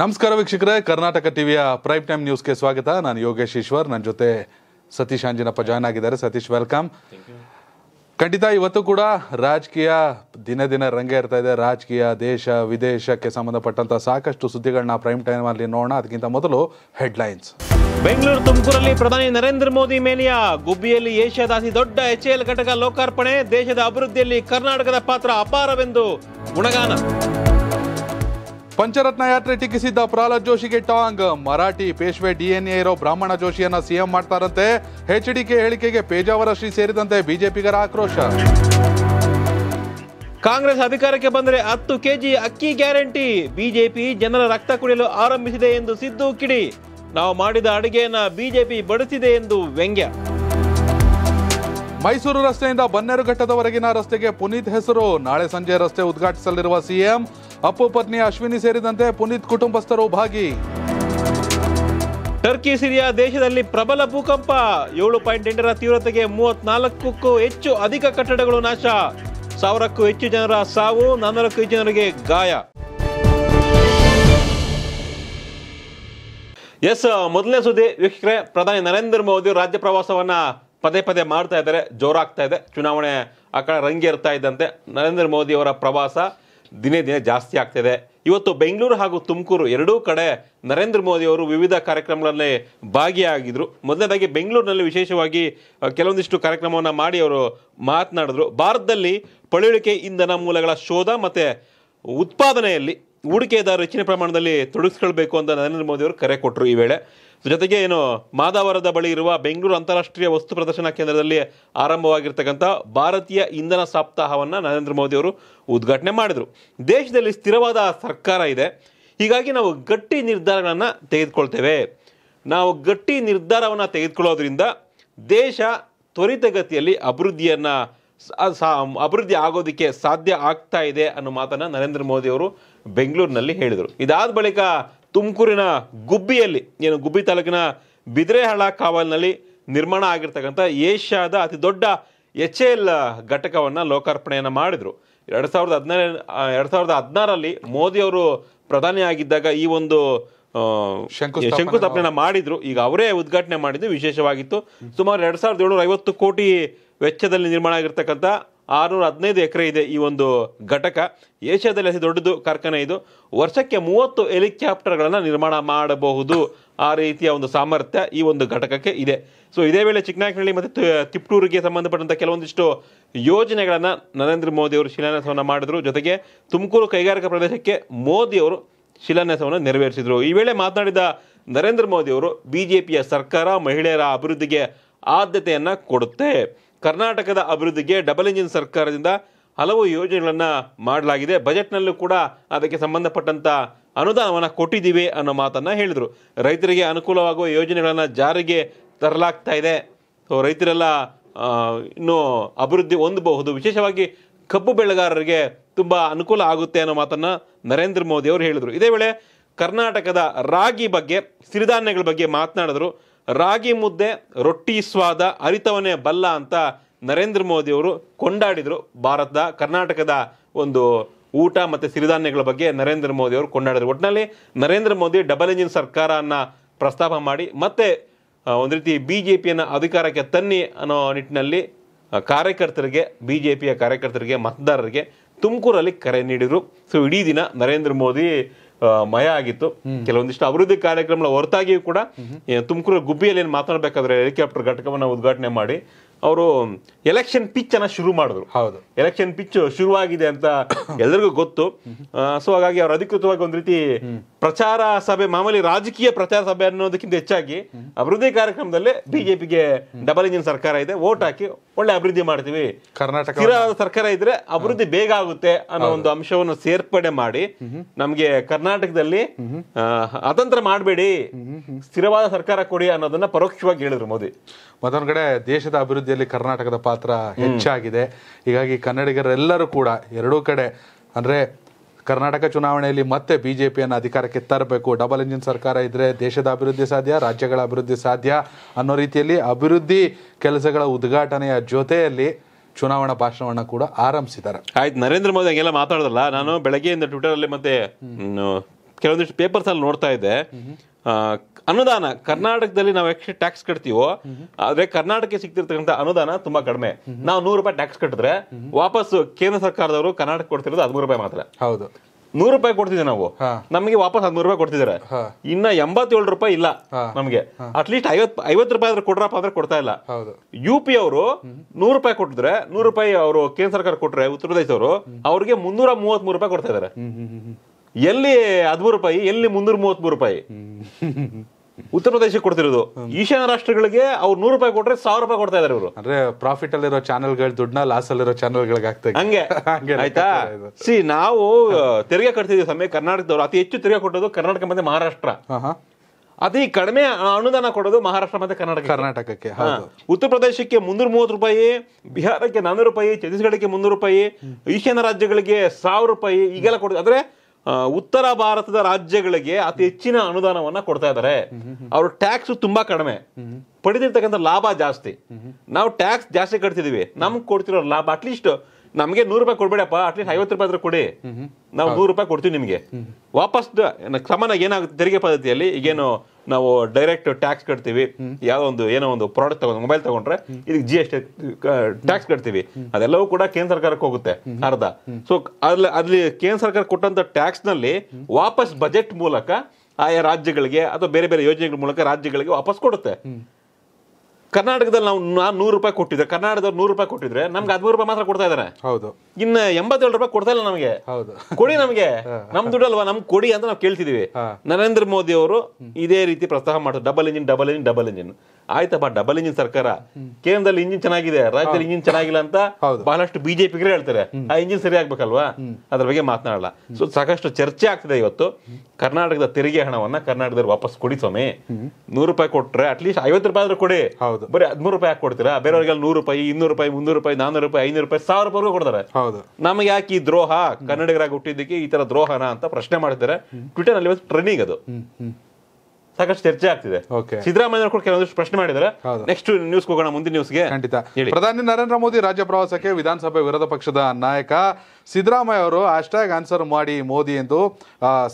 ನಮಸ್ಕಾರ ವೀಕ್ಷಕರೇ ಕರ್ನಾಟಕ ಟಿವಿಯ ಪ್ರೈಮ್ ಟೈಮ್ ನ್ಯೂಸ್ಗೆ ಸ್ವಾಗತ ನಾನು ಯೋಗೇಶ್ ಈಶ್ವರ್ ನನ್ನ ಜೊತೆ ಸತೀಶ್ ಅಂಜಿನಪ್ಪ ಜಾಯ್ನ್ ಆಗಿದ್ದಾರೆ ಸತೀಶ್ ವೆಲ್ಕಮ್ ಖಂಡಿತ ಇವತ್ತು ಕೂಡ ರಾಜಕೀಯ ದಿನ ದಿನ ರಂಗೆ ಇರ್ತಾ ಇದೆ ರಾಜಕೀಯ ದೇಶ ವಿದೇಶಕ್ಕೆ ಸಂಬಂಧಪಟ್ಟಂತಹ ಸಾಕಷ್ಟು ಸುದ್ದಿಗಳನ್ನ ಪ್ರೈಮ್ ಟೈಮ್ ಅಲ್ಲಿ ನೋಡೋಣ ಅದಕ್ಕಿಂತ ಮೊದಲು ಹೆಡ್ಲೈನ್ಸ್ ಬೆಂಗಳೂರು ತುಮಕೂರಲ್ಲಿ ಪ್ರಧಾನಿ ನರೇಂದ್ರ ಮೋದಿ ಮೇಲೆಯ ಗುಬ್ಬಿಯಲ್ಲಿ ಏಷ್ಯಾದ ಅತಿ ದೊಡ್ಡ ಎಚ್ಎಲ್ ಘಟಕ ಲೋಕಾರ್ಪಣೆ ದೇಶದ ಅಭಿವೃದ್ಧಿಯಲ್ಲಿ ಕರ್ನಾಟಕದ ಪಾತ್ರ ಅಪಾರವೆಂದು ಗುಣಗಾನ ಪಂಚರತ್ನ ಯಾತ್ರೆ ಟೀಕಿಸಿದ್ದ ಪ್ರಹ್ಲಾದ್ ಜೋಶಿಗೆ ಟಾಂಗ್ ಮರಾಠಿ ಪೇಶ್ವೆ ಡಿಎನ್ಎ ಇರೋ ಬ್ರಾಹ್ಮಣ ಜೋಶಿಯನ್ನ ಸಿಎಂ ಮಾಡ್ತಾರಂತೆ ಎಚ್ಡಿಕೆ ಹೇಳಿಕೆಗೆ ಪೇಜಾವರ ಶ್ರೀ ಸೇರಿದಂತೆ ಬಿಜೆಪಿಗರ ಆಕ್ರೋಶ ಕಾಂಗ್ರೆಸ್ ಅಧಿಕಾರಕ್ಕೆ ಬಂದರೆ ಹತ್ತು ಕೆಜಿ ಅಕ್ಕಿ ಗ್ಯಾರಂಟಿ ಬಿಜೆಪಿ ಜನರ ರಕ್ತ ಕುಡಿಯಲು ಆರಂಭಿಸಿದೆ ಎಂದು ಸಿದ್ದು ಕಿಡಿ ನಾವು ಮಾಡಿದ ಅಡುಗೆಯನ್ನ ಬಿಜೆಪಿ ಬಡಿಸಿದೆ ಎಂದು ವ್ಯಂಗ್ಯ ಮೈಸೂರು ರಸ್ತೆಯಿಂದ ಬನ್ನೇರುಘಟ್ಟದವರೆಗಿನ ರಸ್ತೆಗೆ ಪುನೀತ್ ಹೆಸರು ನಾಳೆ ಸಂಜೆ ರಸ್ತೆ ಉದ್ಘಾಟಿಸಲಿರುವ ಸಿಎಂ ಅಪ್ಪು ಪತ್ನಿ ಅಶ್ವಿನಿ ಸೇರಿದಂತೆ ಪುನೀತ್ ಕುಟುಂಬಸ್ಥರು ಭಾಗಿ ಟರ್ಕಿ ಸಿರಿಯಾ ದೇಶದಲ್ಲಿ ಪ್ರಬಲ ಭೂಕಂಪ ಏಳು ಪಾಯಿಂಟ್ ಎಂಟರ ತೀವ್ರತೆಗೆ ಮೂವತ್ನಾಲ್ಕಕ್ಕೂ ಹೆಚ್ಚು ಅಧಿಕ ಕಟ್ಟಡಗಳು ನಾಶ ಸಾವಿರಕ್ಕೂ ಹೆಚ್ಚು ಜನರ ಸಾವು ನಾನ್ನೂರಕ್ಕೂ ಹೆಚ್ಚು ಜನರಿಗೆ ಗಾಯ ಎಸ್ ಮೊದಲನೇ ಸುದ್ದಿ ವೀಕ್ಷಕರೇ ಪ್ರಧಾನಿ ನರೇಂದ್ರ ಮೋದಿ ರಾಜ್ಯ ಪ್ರವಾಸವನ್ನ ಪದೇ ಪದೇ ಮಾಡ್ತಾ ಇದ್ದಾರೆ ಜೋರಾಗ್ತಾ ಇದೆ ಚುನಾವಣೆ ಆ ಕಡೆ ರಂಗೇರ್ತಾ ಇದ್ದಂತೆ ನರೇಂದ್ರ ಮೋದಿ ಅವರ ಪ್ರವಾಸ ದಿನೇ ದಿನೇ ಜಾಸ್ತಿ ಇದೆ ಇವತ್ತು ಬೆಂಗಳೂರು ಹಾಗೂ ತುಮಕೂರು ಎರಡೂ ಕಡೆ ನರೇಂದ್ರ ಮೋದಿ ಅವರು ವಿವಿಧ ಕಾರ್ಯಕ್ರಮಗಳಲ್ಲಿ ಭಾಗಿಯಾಗಿದ್ದರು ಮೊದಲನೇದಾಗಿ ಬೆಂಗಳೂರಿನಲ್ಲಿ ವಿಶೇಷವಾಗಿ ಕೆಲವೊಂದಿಷ್ಟು ಕಾರ್ಯಕ್ರಮವನ್ನು ಮಾಡಿ ಅವರು ಮಾತನಾಡಿದ್ರು ಭಾರತದಲ್ಲಿ ಪಳೆಯುಳಿಕೆ ಇಂಧನ ಮೂಲಗಳ ಶೋಧ ಮತ್ತು ಉತ್ಪಾದನೆಯಲ್ಲಿ ಹೂಡಿಕೆದಾರರು ಹೆಚ್ಚಿನ ಪ್ರಮಾಣದಲ್ಲಿ ತೊಡಗಿಸ್ಕೊಳ್ಬೇಕು ಅಂತ ನರೇಂದ್ರ ಮೋದಿ ಅವರು ಕರೆ ಕೊಟ್ಟರು ಈ ವೇಳೆ ಜೊತೆಗೆ ಏನು ಮಾದಾವರದ ಬಳಿ ಇರುವ ಬೆಂಗಳೂರು ಅಂತಾರಾಷ್ಟ್ರೀಯ ವಸ್ತು ಪ್ರದರ್ಶನ ಕೇಂದ್ರದಲ್ಲಿ ಆರಂಭವಾಗಿರ್ತಕ್ಕಂಥ ಭಾರತೀಯ ಇಂಧನ ಸಪ್ತಾಹವನ್ನು ನರೇಂದ್ರ ಮೋದಿ ಅವರು ಉದ್ಘಾಟನೆ ಮಾಡಿದರು ದೇಶದಲ್ಲಿ ಸ್ಥಿರವಾದ ಸರ್ಕಾರ ಇದೆ ಹೀಗಾಗಿ ನಾವು ಗಟ್ಟಿ ನಿರ್ಧಾರಗಳನ್ನು ತೆಗೆದುಕೊಳ್ತೇವೆ ನಾವು ಗಟ್ಟಿ ನಿರ್ಧಾರವನ್ನು ತೆಗೆದುಕೊಳ್ಳೋದ್ರಿಂದ ದೇಶ ತ್ವರಿತಗತಿಯಲ್ಲಿ ಅಭಿವೃದ್ಧಿಯನ್ನು ಅಭಿವೃದ್ಧಿ ಆಗೋದಕ್ಕೆ ಸಾಧ್ಯ ಆಗ್ತಾ ಇದೆ ಅನ್ನೋ ಮಾತನ್ನು ನರೇಂದ್ರ ಮೋದಿ ಅವರು ಬೆಂಗಳೂರಿನಲ್ಲಿ ಹೇಳಿದರು ಇದಾದ ಬಳಿಕ ತುಮಕೂರಿನ ಗುಬ್ಬಿಯಲ್ಲಿ ಏನು ಗುಬ್ಬಿ ತಾಲೂಕಿನ ಬಿದ್ರೆಹಳ್ಳ ಕಾವಲ್ನಲ್ಲಿ ನಿರ್ಮಾಣ ಆಗಿರ್ತಕ್ಕಂಥ ಏಷ್ಯಾದ ಅತಿ ದೊಡ್ಡ ಎಚ್ ಎಲ್ ಘಟಕವನ್ನು ಲೋಕಾರ್ಪಣೆಯನ್ನು ಮಾಡಿದರು ಎರಡು ಸಾವಿರದ ಹದಿನಾರ ಎರಡು ಸಾವಿರದ ಹದಿನಾರಲ್ಲಿ ಮೋದಿಯವರು ಪ್ರಧಾನಿಯಾಗಿದ್ದಾಗ ಈ ಒಂದು ಶಂಕುಸ್ಥಾಪನೆ ಮಾಡಿದ್ರು ಈಗ ಅವರೇ ಉದ್ಘಾಟನೆ ಮಾಡಿದ್ದು ವಿಶೇಷವಾಗಿತ್ತು ಸುಮಾರು ಎರಡು ಸಾವಿರದ ಏಳ್ನೂರ ಐವತ್ತು ಕೋಟಿ ವೆಚ್ಚದಲ್ಲಿ ನಿರ್ಮಾಣ ಆಗಿರ್ತಕ್ಕಂಥ ಆರುನೂರ ಹದಿನೈದು ಎಕರೆ ಇದೆ ಈ ಒಂದು ಘಟಕ ಏಷ್ಯಾದಲ್ಲಿ ಅತಿ ದೊಡ್ಡದು ಕಾರ್ಖಾನೆ ಇದು ವರ್ಷಕ್ಕೆ ಮೂವತ್ತು ಹೆಲಿಕಾಪ್ಟರ್ಗಳನ್ನು ನಿರ್ಮಾಣ ಮಾಡಬಹುದು ಆ ರೀತಿಯ ಒಂದು ಸಾಮರ್ಥ್ಯ ಈ ಒಂದು ಘಟಕಕ್ಕೆ ಇದೆ ಸೊ ಇದೇ ವೇಳೆ ಚಿಕ್ಕನಾಯಕನಹಳ್ಳಿ ಮತ್ತು ತಿಪ್ಟೂರಿಗೆ ಸಂಬಂಧಪಟ್ಟಂಥ ಕೆಲವೊಂದಿಷ್ಟು ಯೋಜನೆಗಳನ್ನು ನರೇಂದ್ರ ಮೋದಿಯವರು ಶಿಲಾನ್ಯಾಸವನ್ನು ಮಾಡಿದರು ಜೊತೆಗೆ ತುಮಕೂರು ಕೈಗಾರಿಕಾ ಪ್ರದೇಶಕ್ಕೆ ಮೋದಿಯವರು ಶಿಲಾನ್ಯಾಸವನ್ನು ನೆರವೇರಿಸಿದರು ಈ ವೇಳೆ ಮಾತನಾಡಿದ ನರೇಂದ್ರ ಮೋದಿಯವರು ಬಿ ಜೆ ಪಿಯ ಸರ್ಕಾರ ಮಹಿಳೆಯರ ಅಭಿವೃದ್ಧಿಗೆ ಆದ್ಯತೆಯನ್ನು ಕೊಡುತ್ತೆ ಕರ್ನಾಟಕದ ಅಭಿವೃದ್ಧಿಗೆ ಡಬಲ್ ಇಂಜಿನ್ ಸರ್ಕಾರದಿಂದ ಹಲವು ಯೋಜನೆಗಳನ್ನು ಮಾಡಲಾಗಿದೆ ಬಜೆಟ್ನಲ್ಲೂ ಕೂಡ ಅದಕ್ಕೆ ಸಂಬಂಧಪಟ್ಟಂಥ ಅನುದಾನವನ್ನು ಕೊಟ್ಟಿದ್ದೀವಿ ಅನ್ನೋ ಮಾತನ್ನು ಹೇಳಿದರು ರೈತರಿಗೆ ಅನುಕೂಲವಾಗುವ ಯೋಜನೆಗಳನ್ನು ಜಾರಿಗೆ ತರಲಾಗ್ತಾ ಇದೆ ಸೊ ರೈತರೆಲ್ಲ ಇನ್ನೂ ಅಭಿವೃದ್ಧಿ ಹೊಂದಬಹುದು ವಿಶೇಷವಾಗಿ ಕಬ್ಬು ಬೆಳೆಗಾರರಿಗೆ ತುಂಬ ಅನುಕೂಲ ಆಗುತ್ತೆ ಅನ್ನೋ ಮಾತನ್ನು ನರೇಂದ್ರ ಮೋದಿ ಅವರು ಹೇಳಿದರು ಇದೇ ವೇಳೆ ಕರ್ನಾಟಕದ ರಾಗಿ ಬಗ್ಗೆ ಸಿರಿಧಾನ್ಯಗಳ ಬಗ್ಗೆ ಮಾತನಾಡಿದರು ರಾಗಿ ಮುದ್ದೆ ರೊಟ್ಟಿ ಸ್ವಾದ ಅರಿತವನೇ ಬಲ್ಲ ಅಂತ ನರೇಂದ್ರ ಮೋದಿಯವರು ಕೊಂಡಾಡಿದರು ಭಾರತದ ಕರ್ನಾಟಕದ ಒಂದು ಊಟ ಮತ್ತು ಸಿರಿಧಾನ್ಯಗಳ ಬಗ್ಗೆ ನರೇಂದ್ರ ಮೋದಿ ಅವರು ಕೊಂಡಾಡಿದರು ಒಟ್ಟಿನಲ್ಲಿ ನರೇಂದ್ರ ಮೋದಿ ಡಬಲ್ ಇಂಜಿನ್ ಸರ್ಕಾರವನ್ನು ಪ್ರಸ್ತಾಪ ಮಾಡಿ ಮತ್ತೆ ಒಂದು ರೀತಿ ಬಿ ಜೆ ಪಿಯನ್ನು ಅಧಿಕಾರಕ್ಕೆ ತನ್ನಿ ಅನ್ನೋ ನಿಟ್ಟಿನಲ್ಲಿ ಕಾರ್ಯಕರ್ತರಿಗೆ ಬಿ ಜೆ ಪಿಯ ಕಾರ್ಯಕರ್ತರಿಗೆ ಮತದಾರರಿಗೆ ತುಮಕೂರಲ್ಲಿ ಕರೆ ನೀಡಿದರು ಸೊ ಇಡೀ ದಿನ ನರೇಂದ್ರ ಮೋದಿ ಮಯ ಆಗಿತ್ತು ಕೆಲವೊಂದಿಷ್ಟು ಅಭಿವೃದ್ಧಿ ಕಾರ್ಯಕ್ರಮಗಳ ಹೊರತಾಗಿಯೂ ಕೂಡ ತುಮಕೂರು ಗುಬ್ಬಿಯಲ್ಲಿ ಏನು ಮಾತನಾಡಬೇಕಾದ್ರೆ ಹೆಲಿಕಾಪ್ಟರ್ ಘಟಕವನ್ನು ಉದ್ಘಾಟನೆ ಮಾಡಿ ಅವರು ಎಲೆಕ್ಷನ್ ಪಿಚ್ ಅನ್ನ ಶುರು ಮಾಡಿದ್ರು ಹೌದು ಎಲೆಕ್ಷನ್ ಪಿಚ್ ಶುರುವಾಗಿದೆ ಅಂತ ಎಲ್ಲರಿಗೂ ಗೊತ್ತು ಸೊ ಹಾಗಾಗಿ ಅವರು ಅಧಿಕೃತವಾಗಿ ಒಂದು ರೀತಿ ಪ್ರಚಾರ ಸಭೆ ಮಾಮೂಲಿ ರಾಜಕೀಯ ಪ್ರಚಾರ ಸಭೆ ಅನ್ನೋದಕ್ಕಿಂತ ಹೆಚ್ಚಾಗಿ ಅಭಿವೃದ್ಧಿ ಕಾರ್ಯಕ್ರಮದಲ್ಲಿ ಬಿಜೆಪಿಗೆ ಡಬಲ್ ಇಂಜಿನ್ ಸರ್ಕಾರ ಇದೆ ವೋಟ್ ಹಾಕಿ ಒಳ್ಳೆ ಅಭಿವೃದ್ಧಿ ಮಾಡ್ತೀವಿ ಕರ್ನಾಟಕ ಸರ್ಕಾರ ಇದ್ರೆ ಅಭಿವೃದ್ಧಿ ಬೇಗ ಆಗುತ್ತೆ ಅನ್ನೋ ಒಂದು ಅಂಶವನ್ನು ಸೇರ್ಪಡೆ ಮಾಡಿ ನಮ್ಗೆ ಕರ್ನಾಟಕದಲ್ಲಿ ಅತಂತ್ರ ಮಾಡಬೇಡಿ ಸ್ಥಿರವಾದ ಸರ್ಕಾರ ಕೊಡಿ ಅನ್ನೋದನ್ನ ಪರೋಕ್ಷವಾಗಿ ಹೇಳಿದ್ರು ಮೋದಿ ಮತ್ತೊಂದು ಕಡೆ ದೇಶದ ಅಭಿವೃದ್ಧಿಯಲ್ಲಿ ಕರ್ನಾಟಕದ ಪಾತ್ರ ಹೆಚ್ಚಾಗಿದೆ ಹೀಗಾಗಿ ಕನ್ನಡಿಗರೆಲ್ಲರೂ ಕೂಡ ಎರಡೂ ಕಡೆ ಅಂದ್ರೆ ಕರ್ನಾಟಕ ಚುನಾವಣೆಯಲ್ಲಿ ಮತ್ತೆ ಬಿಜೆಪಿಯನ್ನು ಅಧಿಕಾರಕ್ಕೆ ತರಬೇಕು ಡಬಲ್ ಇಂಜಿನ್ ಸರ್ಕಾರ ಇದ್ರೆ ದೇಶದ ಅಭಿವೃದ್ಧಿ ಸಾಧ್ಯ ರಾಜ್ಯಗಳ ಅಭಿವೃದ್ಧಿ ಸಾಧ್ಯ ಅನ್ನೋ ರೀತಿಯಲ್ಲಿ ಅಭಿವೃದ್ಧಿ ಕೆಲಸಗಳ ಉದ್ಘಾಟನೆಯ ಜೊತೆಯಲ್ಲಿ ಚುನಾವಣಾ ಭಾಷಣವನ್ನು ಕೂಡ ಆರಂಭಿಸಿದ್ದಾರೆ ಆಯ್ತು ನರೇಂದ್ರ ಮೋದಿ ಹಂಗೆಲ್ಲ ಮಾತಾಡೋದಲ್ಲ ನಾನು ಬೆಳಗ್ಗೆಯಿಂದ ಟ್ವಿಟರ್ ಅಲ್ಲಿ ಮತ್ತೆ ಕೆಲವೊಂದಿಷ್ಟು ಪೇಪರ್ಸ್ ಅಲ್ಲಿ ನೋಡ್ತಾ ಇದ್ದೆ ಅನುದಾನ ಕರ್ನಾಟಕದಲ್ಲಿ ನಾವು ಎಷ್ಟು ಟ್ಯಾಕ್ಸ್ ಕಟ್ತೀವೋ ಆದ್ರೆ ಕರ್ನಾಟಕಕ್ಕೆ ಸಿಕ್ತಿರ್ತಕ್ಕಂಥ ಅನುದಾನ ತುಂಬಾ ಕಡಿಮೆ ನಾವು ನೂರು ರೂಪಾಯಿ ಟ್ಯಾಕ್ಸ್ ಕಟ್ಟಿದ್ರೆ ವಾಪಸ್ ಕೇಂದ್ರ ಸರ್ಕಾರದವರು ಕರ್ನಾಟಕ ಕೊಡ್ತಿರೋದು ಹದಿಮೂರು ರೂಪಾಯಿ ಮಾತ್ರ ಹೌದು ನೂರು ರೂಪಾಯಿ ಕೊಡ್ತಿದ್ದೆ ನಾವು ನಮಗೆ ವಾಪಸ್ ಹದಿಮೂರು ರೂಪಾಯಿ ಕೊಡ್ತಿದ್ದಾರೆ ಇನ್ನ ಎಂಬತ್ತೇಳು ರೂಪಾಯಿ ಇಲ್ಲ ನಮಗೆ ಅಟ್ಲೀಸ್ಟ್ ಐವತ್ ಐವತ್ತು ರೂಪಾಯಿ ಆದ್ರೆ ಕೊಡ್ರಪ್ಪ ಅಂದ್ರೆ ಕೊಡ್ತಾ ಇಲ್ಲ ಯು ಪಿ ಅವರು ನೂರು ರೂಪಾಯಿ ಕೊಟ್ಟಿದ್ರೆ ನೂರು ರೂಪಾಯಿ ಅವರು ಕೇಂದ್ರ ಸರ್ಕಾರ ಕೊಟ್ರೆ ಉತ್ತರ ಪ್ರದೇಶ ಅವರು ಅವ್ರಿಗೆ ಮುನ್ನೂರ ಮೂವತ್ತ್ ಮೂರು ರೂಪಾಯಿ ಕೊಡ್ತಾ ಇದ್ದಾರೆ ಎಲ್ಲಿ ಹದಿಮೂರು ರೂಪಾಯಿ ಎಲ್ಲಿ ಮುನ್ನೂರ ಮೂರು ರೂಪಾಯಿ ಉತ್ತರ ಪ್ರದೇಶಕ್ಕೆ ಕೊಡ್ತಿರೋದು ಈಶಾನ್ಯ ರಾಷ್ಟ್ರಗಳಿಗೆ ಅವ್ರು ನೂರು ರೂಪಾಯಿ ಕೊಟ್ರೆ ಸಾವಿರ ರೂಪಾಯಿ ಕೊಡ್ತಾ ಇದಾರೆ ಇವರು ಅಂದ್ರೆ ಪ್ರಾಫಿಟ್ ಅಲ್ಲಿರೋ ಚಾನೆಲ್ಗಳ ದುಡ್ಡನ್ನ ಲಾಸ್ ಅಲ್ಲಿರೋ ಗಳಿಗೆ ಹಾಕ್ತಾರೆ ಹಂಗೆ ಆಯ್ತಾ ಸಿ ನಾವು ತೆರಿಗೆ ಕಟ್ತಿದ್ವಿ ಸಮಯ ಕರ್ನಾಟಕದವರು ಅತಿ ಹೆಚ್ಚು ತೆರಿಗೆ ಕೊಟ್ಟೋದು ಕರ್ನಾಟಕ ಮತ್ತೆ ಮಹಾರಾಷ್ಟ್ರ ಅತಿ ಕಡಿಮೆ ಅನುದಾನ ಕೊಡೋದು ಮಹಾರಾಷ್ಟ್ರ ಮತ್ತೆ ಕರ್ನಾಟಕ ಕರ್ನಾಟಕಕ್ಕೆ ಉತ್ತರ ಪ್ರದೇಶಕ್ಕೆ ಮುನ್ನೂರ ಮೂವತ್ತು ರೂಪಾಯಿ ಬಿಹಾರಕ್ಕೆ ನಾನೂರು ರೂಪಾಯಿ ಛತ್ತೀಸ್ಗಢಕ್ಕೆ ಮುನ್ನೂರು ರೂಪಾಯಿ ಈಶಾನ್ಯ ರಾಜ್ಯಗಳಿಗೆ ಸಾವಿರ ರೂಪಾಯಿ ಈಗೆಲ್ಲ ಕೊಡೋದು ಅಂದ್ರೆ ಉತ್ತರ ಭಾರತದ ರಾಜ್ಯಗಳಿಗೆ ಅತಿ ಹೆಚ್ಚಿನ ಅನುದಾನವನ್ನ ಕೊಡ್ತಾ ಇದ್ದಾರೆ ಅವ್ರ ಟ್ಯಾಕ್ಸ್ ತುಂಬಾ ಕಡಿಮೆ ಪಡೆದಿರ್ತಕ್ಕಂಥ ಲಾಭ ಜಾಸ್ತಿ ನಾವು ಟ್ಯಾಕ್ಸ್ ಜಾಸ್ತಿ ಕಟ್ತಿದೀವಿ ನಮ್ಗೆ ಕೊಡ್ತಿರೋ ಲಾಭ ಅಟ್ಲೀಸ್ಟ್ ನಮಗೆ ನೂರು ರೂಪಾಯಿ ಕೊಡ್ಬೇಡಪ್ಪ ಅಟ್ಲೀಸ್ಟ್ ಐವತ್ತು ರೂಪಾಯಿ ಆದ್ರೂ ಕೊಡಿ ನಾವು ನೂರು ರೂಪಾಯಿ ಕೊಡ್ತೀವಿ ನಿಮಗೆ ವಾಪಸ್ ಸಮಾನ ಏನಾಗುತ್ತೆ ತೆರಿಗೆ ಪದ್ಧತಿಯಲ್ಲಿ ಈಗೇನು ನಾವು ಡೈರೆಕ್ಟ್ ಟ್ಯಾಕ್ಸ್ ಕಟ್ತೀವಿ ಯಾವ್ದೋ ಒಂದು ಏನೋ ಒಂದು ಪ್ರಾಡಕ್ಟ್ ತಗೊಂಡು ಮೊಬೈಲ್ ತಗೊಂಡ್ರೆ ಇದಕ್ಕೆ ಜಿ ಎಸ್ ಟಿ ಟ್ಯಾಕ್ಸ್ ಕಟ್ತೀವಿ ಅದೆಲ್ಲವೂ ಕೂಡ ಕೇಂದ್ರ ಸರ್ಕಾರಕ್ಕೆ ಹೋಗುತ್ತೆ ಅರ್ಧ ಸೊ ಅಲ್ಲಿ ಅಲ್ಲಿ ಕೇಂದ್ರ ಸರ್ಕಾರ ಕೊಟ್ಟಂತ ಟ್ಯಾಕ್ಸ್ ನಲ್ಲಿ ವಾಪಸ್ ಬಜೆಟ್ ಮೂಲಕ ಆಯಾ ರಾಜ್ಯಗಳಿಗೆ ಅಥವಾ ಬೇರೆ ಬೇರೆ ಯೋಜನೆಗಳ ಮೂಲಕ ರಾಜ್ಯಗಳಿಗೆ ವಾಪಸ್ ಕೊಡುತ್ತೆ ಕರ್ನಾಟಕದಲ್ಲಿ ನಾವು ನಾನು ನೂರು ರೂಪಾಯಿ ಕೊಟ್ಟಿದ್ದೆ ಕರ್ನಾಟಕದವ್ರು ನೂರು ರೂಪಾಯಿ ಕೊಟ್ಟಿದ್ರೆ ನಮ್ಗೆ ಹದಿಮೂರು ರೂಪಾಯಿ ಮಾತ್ರ ಕೊಡ್ತಾ ಇದ್ದಾರೆ ಹೌದು ಇನ್ನ ಎಂಬತ್ತೇಳು ರೂಪಾಯಿ ಕೊಡ್ತಾ ಇಲ್ಲ ನಮಗೆ ಹೌದು ಕೊಡಿ ನಮಗೆ ನಮ್ ದುಡ್ಡಲ್ವಾ ನಮ್ ಕೊಡಿ ಅಂತ ನಾವು ಕೇಳ್ತಿದೀವಿ ನರೇಂದ್ರ ಮೋದಿ ಅವರು ಇದೇ ರೀತಿ ಪ್ರೋತ್ಸಾಹ ಮಾಡ್ತಾರೆ double engine double engine double engine ಆಯ್ತಪ್ಪ ಡಬಲ್ ಇಂಜಿನ್ ಸರ್ಕಾರ ಕೇಂದ್ರದಲ್ಲಿ ಇಂಜಿನ್ ಚೆನ್ನಾಗಿದೆ ರಾಜ್ಯದಲ್ಲಿ ಇಂಜಿನ್ ಚೆನ್ನಾಗಿಲ್ಲ ಅಂತ ಬಹಳಷ್ಟು ಬಿಜೆಪಿ ಹೇಳ್ತಾರೆ ಆ ಇಂಜಿನ್ ಸರಿ ಆಗ್ಬೇಕಲ್ವಾ ಅದ್ರ ಬಗ್ಗೆ ಮಾತನಾಡಲ್ಲ ಸೊ ಸಾಕಷ್ಟು ಚರ್ಚೆ ಆಗ್ತಿದೆ ಇವತ್ತು ಕರ್ನಾಟಕದ ತೆರಿಗೆ ಹಣವನ್ನ ಕರ್ನಾಟಕದಲ್ಲಿ ವಾಪಸ್ ಕೊಡಿ ಸ್ವಾಮಿ ನೂರು ರೂಪಾಯಿ ಅಟ್ ಅಟ್ಲೀಸ್ಟ್ ಐವತ್ತು ರೂಪಾಯಿ ಆದ್ರೂ ಕೊಡಿ ಬರೀ ಹದಿಮೂರು ರೂಪಾಯಿ ಹಾಕಿ ಕೊಡ್ತೀರಾ ಬೇರೆಯವರಿಗೆ ನೂರು ರೂಪಾಯಿ ಇನ್ನೂರು ರೂಪಾಯಿ ಮುನ್ನೂರು ರೂಪಾಯಿ ನಾನೂರು ರೂಪಾಯಿ ಐನೂರು ರೂಪಾಯಿ ಸಾವಿರ ರೂಪಾಯಿ ಕೊಡ್ತಾರೆ ನಮಗೆ ಯಾಕೆ ಈ ದ್ರೋಹ ಕನ್ನಡಿಗರಾಗಿ ಹುಟ್ಟಿದ್ದಕ್ಕೆ ಈ ತರ ದ್ರೋಹನ ಅಂತ ಪ್ರಶ್ನೆ ಮಾಡ್ತಾರೆ ಟ್ವಿಟರ್ ಅಲ್ಲಿ ಟ್ರೆಂಡಿಂಗ್ ಅದು ಸಾಕಷ್ಟು ಚರ್ಚೆ ಆಗ್ತಿದೆ ಸಿದ್ದರಾಮಯ್ಯ ಕೂಡ ಕೆಲವೊಂದಿಷ್ಟು ಪ್ರಶ್ನೆ ಮಾಡಿದ್ದಾರೆ ನೆಕ್ಸ್ಟ್ ನ್ಯೂಸ್ ಹೋಗೋಣ ಮುಂದಿನ ನ್ಯೂಸ್ಗೆ ಖಂಡಿತ ಪ್ರಧಾನಿ ನರೇಂದ್ರ ಮೋದಿ ರಾಜ್ಯ ಪ್ರವಾಸಕ್ಕೆ ವಿಧಾನಸಭೆ ವಿರೋಧ ಪಕ್ಷದ ನಾಯಕ ಸಿದ್ದರಾಮಯ್ಯ ಅವರು ಆಸ್ಟ್ಯಾಗ್ ಆನ್ಸರ್ ಮಾಡಿ ಮೋದಿ ಎಂದು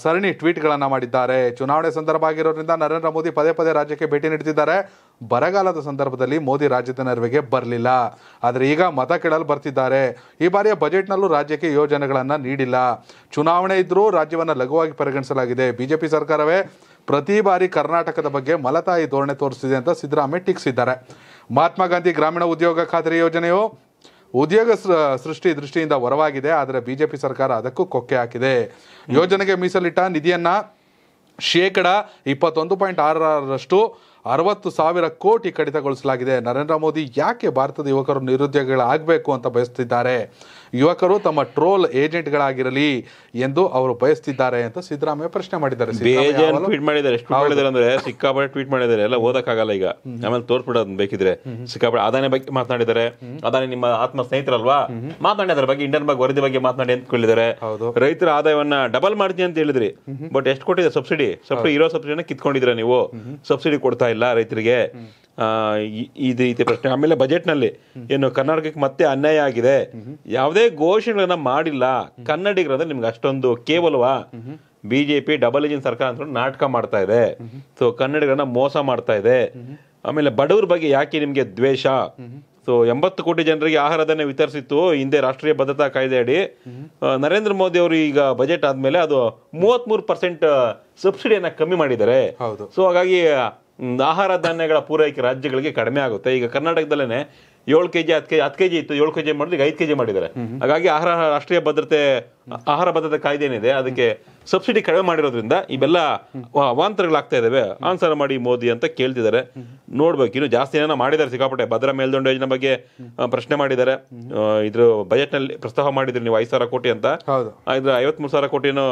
ಸರಣಿ ಟ್ವೀಟ್ ಗಳನ್ನ ಮಾಡಿದ್ದಾರೆ ಚುನಾವಣೆ ಸಂದರ್ಭ ಆಗಿರೋದ್ರಿಂದ ನರೇಂದ್ರ ಮೋದಿ ಪದೇ ಪದೇ ರಾಜ್ಯಕ್ಕೆ ಭೇಟಿ ನೀಡುತ್ತಿದ್ದಾರೆ ಬರಗಾಲದ ಸಂದರ್ಭದಲ್ಲಿ ಮೋದಿ ರಾಜ್ಯದ ನೆರವಿಗೆ ಬರಲಿಲ್ಲ ಆದರೆ ಈಗ ಮತ ಕೇಳಲು ಬರ್ತಿದ್ದಾರೆ ಈ ಬಾರಿಯ ಬಜೆಟ್ನಲ್ಲೂ ರಾಜ್ಯಕ್ಕೆ ಯೋಜನೆಗಳನ್ನು ನೀಡಿಲ್ಲ ಚುನಾವಣೆ ಇದ್ದರೂ ರಾಜ್ಯವನ್ನು ಲಘುವಾಗಿ ಪರಿಗಣಿಸಲಾಗಿದೆ ಬಿಜೆಪಿ ಸರ್ಕಾರವೇ ಪ್ರತಿ ಬಾರಿ ಕರ್ನಾಟಕದ ಬಗ್ಗೆ ಮಲತಾಯಿ ಧೋರಣೆ ತೋರಿಸಿದೆ ಅಂತ ಸಿದ್ದರಾಮಯ್ಯ ಟೀಕಿಸಿದ್ದಾರೆ ಮಹಾತ್ಮ ಗಾಂಧಿ ಗ್ರಾಮೀಣ ಉದ್ಯೋಗ ಖಾತರಿ ಯೋಜನೆಯು ಉದ್ಯೋಗ ಸೃಷ್ಟಿ ದೃಷ್ಟಿಯಿಂದ ಹೊರವಾಗಿದೆ ಆದರೆ ಬಿಜೆಪಿ ಸರ್ಕಾರ ಅದಕ್ಕೂ ಕೊಕ್ಕೆ ಹಾಕಿದೆ ಯೋಜನೆಗೆ ಮೀಸಲಿಟ್ಟ ನಿಧಿಯನ್ನ ಶೇಕಡ ಇಪ್ಪತ್ತೊಂದು ಪಾಯಿಂಟ್ ಆರರಷ್ಟು ಅರವತ್ತು ಸಾವಿರ ಕೋಟಿ ಕಡಿತಗೊಳಿಸಲಾಗಿದೆ ನರೇಂದ್ರ ಮೋದಿ ಯಾಕೆ ಭಾರತದ ಯುವಕರು ನಿರುದ್ಯೋಗಿಗಳಾಗಬೇಕು ಅಂತ ಬಯಸ್ತಿದ್ದಾರೆ ಯುವಕರು ತಮ್ಮ ಟ್ರೋಲ್ ಏಜೆಂಟ್ಗಳಾಗಿರಲಿ ಎಂದು ಅವರು ಬಯಸ್ತಿದ್ದಾರೆ ಅಂತ ಸಿದ್ದರಾಮಯ್ಯ ಪ್ರಶ್ನೆ ಮಾಡಿದ್ದಾರೆ ಟ್ವೀಟ್ ಮಾಡಿದ್ದಾರೆ ಅಂದ್ರೆ ಸಿಕ್ಕಾಪಟ್ಟೆ ಟ್ವೀಟ್ ಮಾಡಿದ್ದಾರೆ ಎಲ್ಲ ಓದಕ್ಕಾಗಲ್ಲ ಈಗ ಆಮೇಲೆ ತೋರ್ಸ್ಬಿಡೋದು ಬೇಕಿದ್ರೆ ಸಿಕ್ಕಾಪಟ್ಟೆ ಆದಾಯ ಬಗ್ಗೆ ಮಾತನಾಡಿದ್ದಾರೆ ಅದಾನೆ ನಿಮ್ಮ ಆತ್ಮ ಸ್ನೇಹಿತರಲ್ವಾ ಅದರ ಬಗ್ಗೆ ಇಂಡಿಯನ್ ಬಗ್ಗೆ ವರದಿ ಬಗ್ಗೆ ಮಾತನಾಡಿ ಹೌದು ರೈತರ ಆದಾಯವನ್ನ ಡಬಲ್ ಮಾಡ್ತೀನಿ ಅಂತ ಹೇಳಿದ್ರಿ ಬಟ್ ಎಷ್ಟು ಕೊಟ್ಟಿದೆ ಸಬ್ಸಿಡಿ ಸಬ್ಸಿಡಿ ಇರೋ ಸಬ್ಸಿಡಿನ ಕಿತ್ಕೊಂಡಿದ್ರೆ ನೀವು ಸಬ್ಸಿಡಿ ಕೊಡ್ತಾ ಎಲ್ಲಾ ರೈತರಿಗೆ ಇದು ಇದೆ ಪ್ರಶ್ನೆ ಆಮೇಲೆ ಬಜೆಟ್ನಲ್ಲಿ ಏನು ಕರ್ನಾಟಕಕ್ಕೆ ಮತ್ತೆ ಅನ್ಯಾಯ ಆಗಿದೆ ಯಾವುದೇ ಘೋಷಣೆಗಳನ್ನ ಮಾಡಿಲ್ಲ ಕನ್ನಡಿಗರಂದ್ರೆ ನಿಮ್ಗೆ ಅಷ್ಟೊಂದು ಕೇವಲವಾ ಬಿಜೆಪಿ ಡಬಲ್ ಇಂಜಿನ್ ಸರ್ಕಾರ ಅಂತ ನಾಟಕ ಮಾಡ್ತಾ ಇದೆ ಸೊ ಕನ್ನಡಿಗರನ್ನ ಮೋಸ ಮಾಡ್ತಾ ಇದೆ ಆಮೇಲೆ ಬಡವ್ರ ಬಗ್ಗೆ ಯಾಕೆ ನಿಮಗೆ ದ್ವೇಷ ಸೊ ಎಂಬತ್ತು ಕೋಟಿ ಜನರಿಗೆ ಆಹಾರದನ್ನೇ ವಿತರಿಸಿತ್ತು ಹಿಂದೆ ರಾಷ್ಟ್ರೀಯ ಭದ್ರತಾ ಕಾಯ್ದೆ ಅಡಿ ನರೇಂದ್ರ ಮೋದಿ ಅವರು ಈಗ ಬಜೆಟ್ ಆದ್ಮೇಲೆ ಅದು ಮೂರು ಪರ್ಸೆಂಟ್ ಸಬ್ಸಿಡಿಯನ್ನ ಕಮ್ಮಿ ಮಾಡಿದ್ದಾರೆ ಸೊ ಹಾಗಾಗಿ ಆಹಾರ ಧಾನ್ಯಗಳ ಪೂರೈಕೆ ರಾಜ್ಯಗಳಿಗೆ ಕಡಿಮೆ ಆಗುತ್ತೆ ಈಗ ಕರ್ನಾಟಕದಲ್ಲೇ ಏಳು ಕೆಜಿ ಹತ್ತು ಕೆಜಿ ಹತ್ತು ಕೆಜಿ ಇತ್ತು ಏಳು ಕೆಜಿ ಮಾಡಿದ್ರೆ ಐದು ಕೆಜಿ ಮಾಡಿದ್ದಾರೆ ಹಾಗಾಗಿ ಆಹಾರ ರಾಷ್ಟ್ರೀಯ ಭದ್ರತೆ ಆಹಾರ ಭದ್ರತೆ ಕಾಯ್ದೆ ಏನಿದೆ ಅದಕ್ಕೆ ಸಬ್ಸಿಡಿ ಕಡಿಮೆ ಮಾಡಿರೋದ್ರಿಂದ ಇವೆಲ್ಲ ಅವಾಂತರಗಳಾಗ್ತಾ ಇದಾವೆ ಆನ್ಸರ್ ಮಾಡಿ ಮೋದಿ ಅಂತ ಕೇಳ್ತಿದ್ದಾರೆ ನೋಡ್ಬೇಕು ಇನ್ನು ಜಾಸ್ತಿ ಏನೋ ಮಾಡಿದ್ದಾರೆ ಸಿಕ್ಕಾಪಟ್ಟೆ ಭದ್ರಾ ಮೇಲ್ದಂಡ ಯೋಜನೆ ಬಗ್ಗೆ ಪ್ರಶ್ನೆ ಮಾಡಿದ್ದಾರೆ ಇದ್ರ ಬಜೆಟ್ ನಲ್ಲಿ ಪ್ರಸ್ತಾವ ಮಾಡಿದ್ರಿ ನೀವು ಐದು ಸಾವಿರ ಕೋಟಿ ಅಂತ ಇದ್ರ ಐವತ್ಮೂರು ಸಾವಿರ ಕೋಟಿನೂ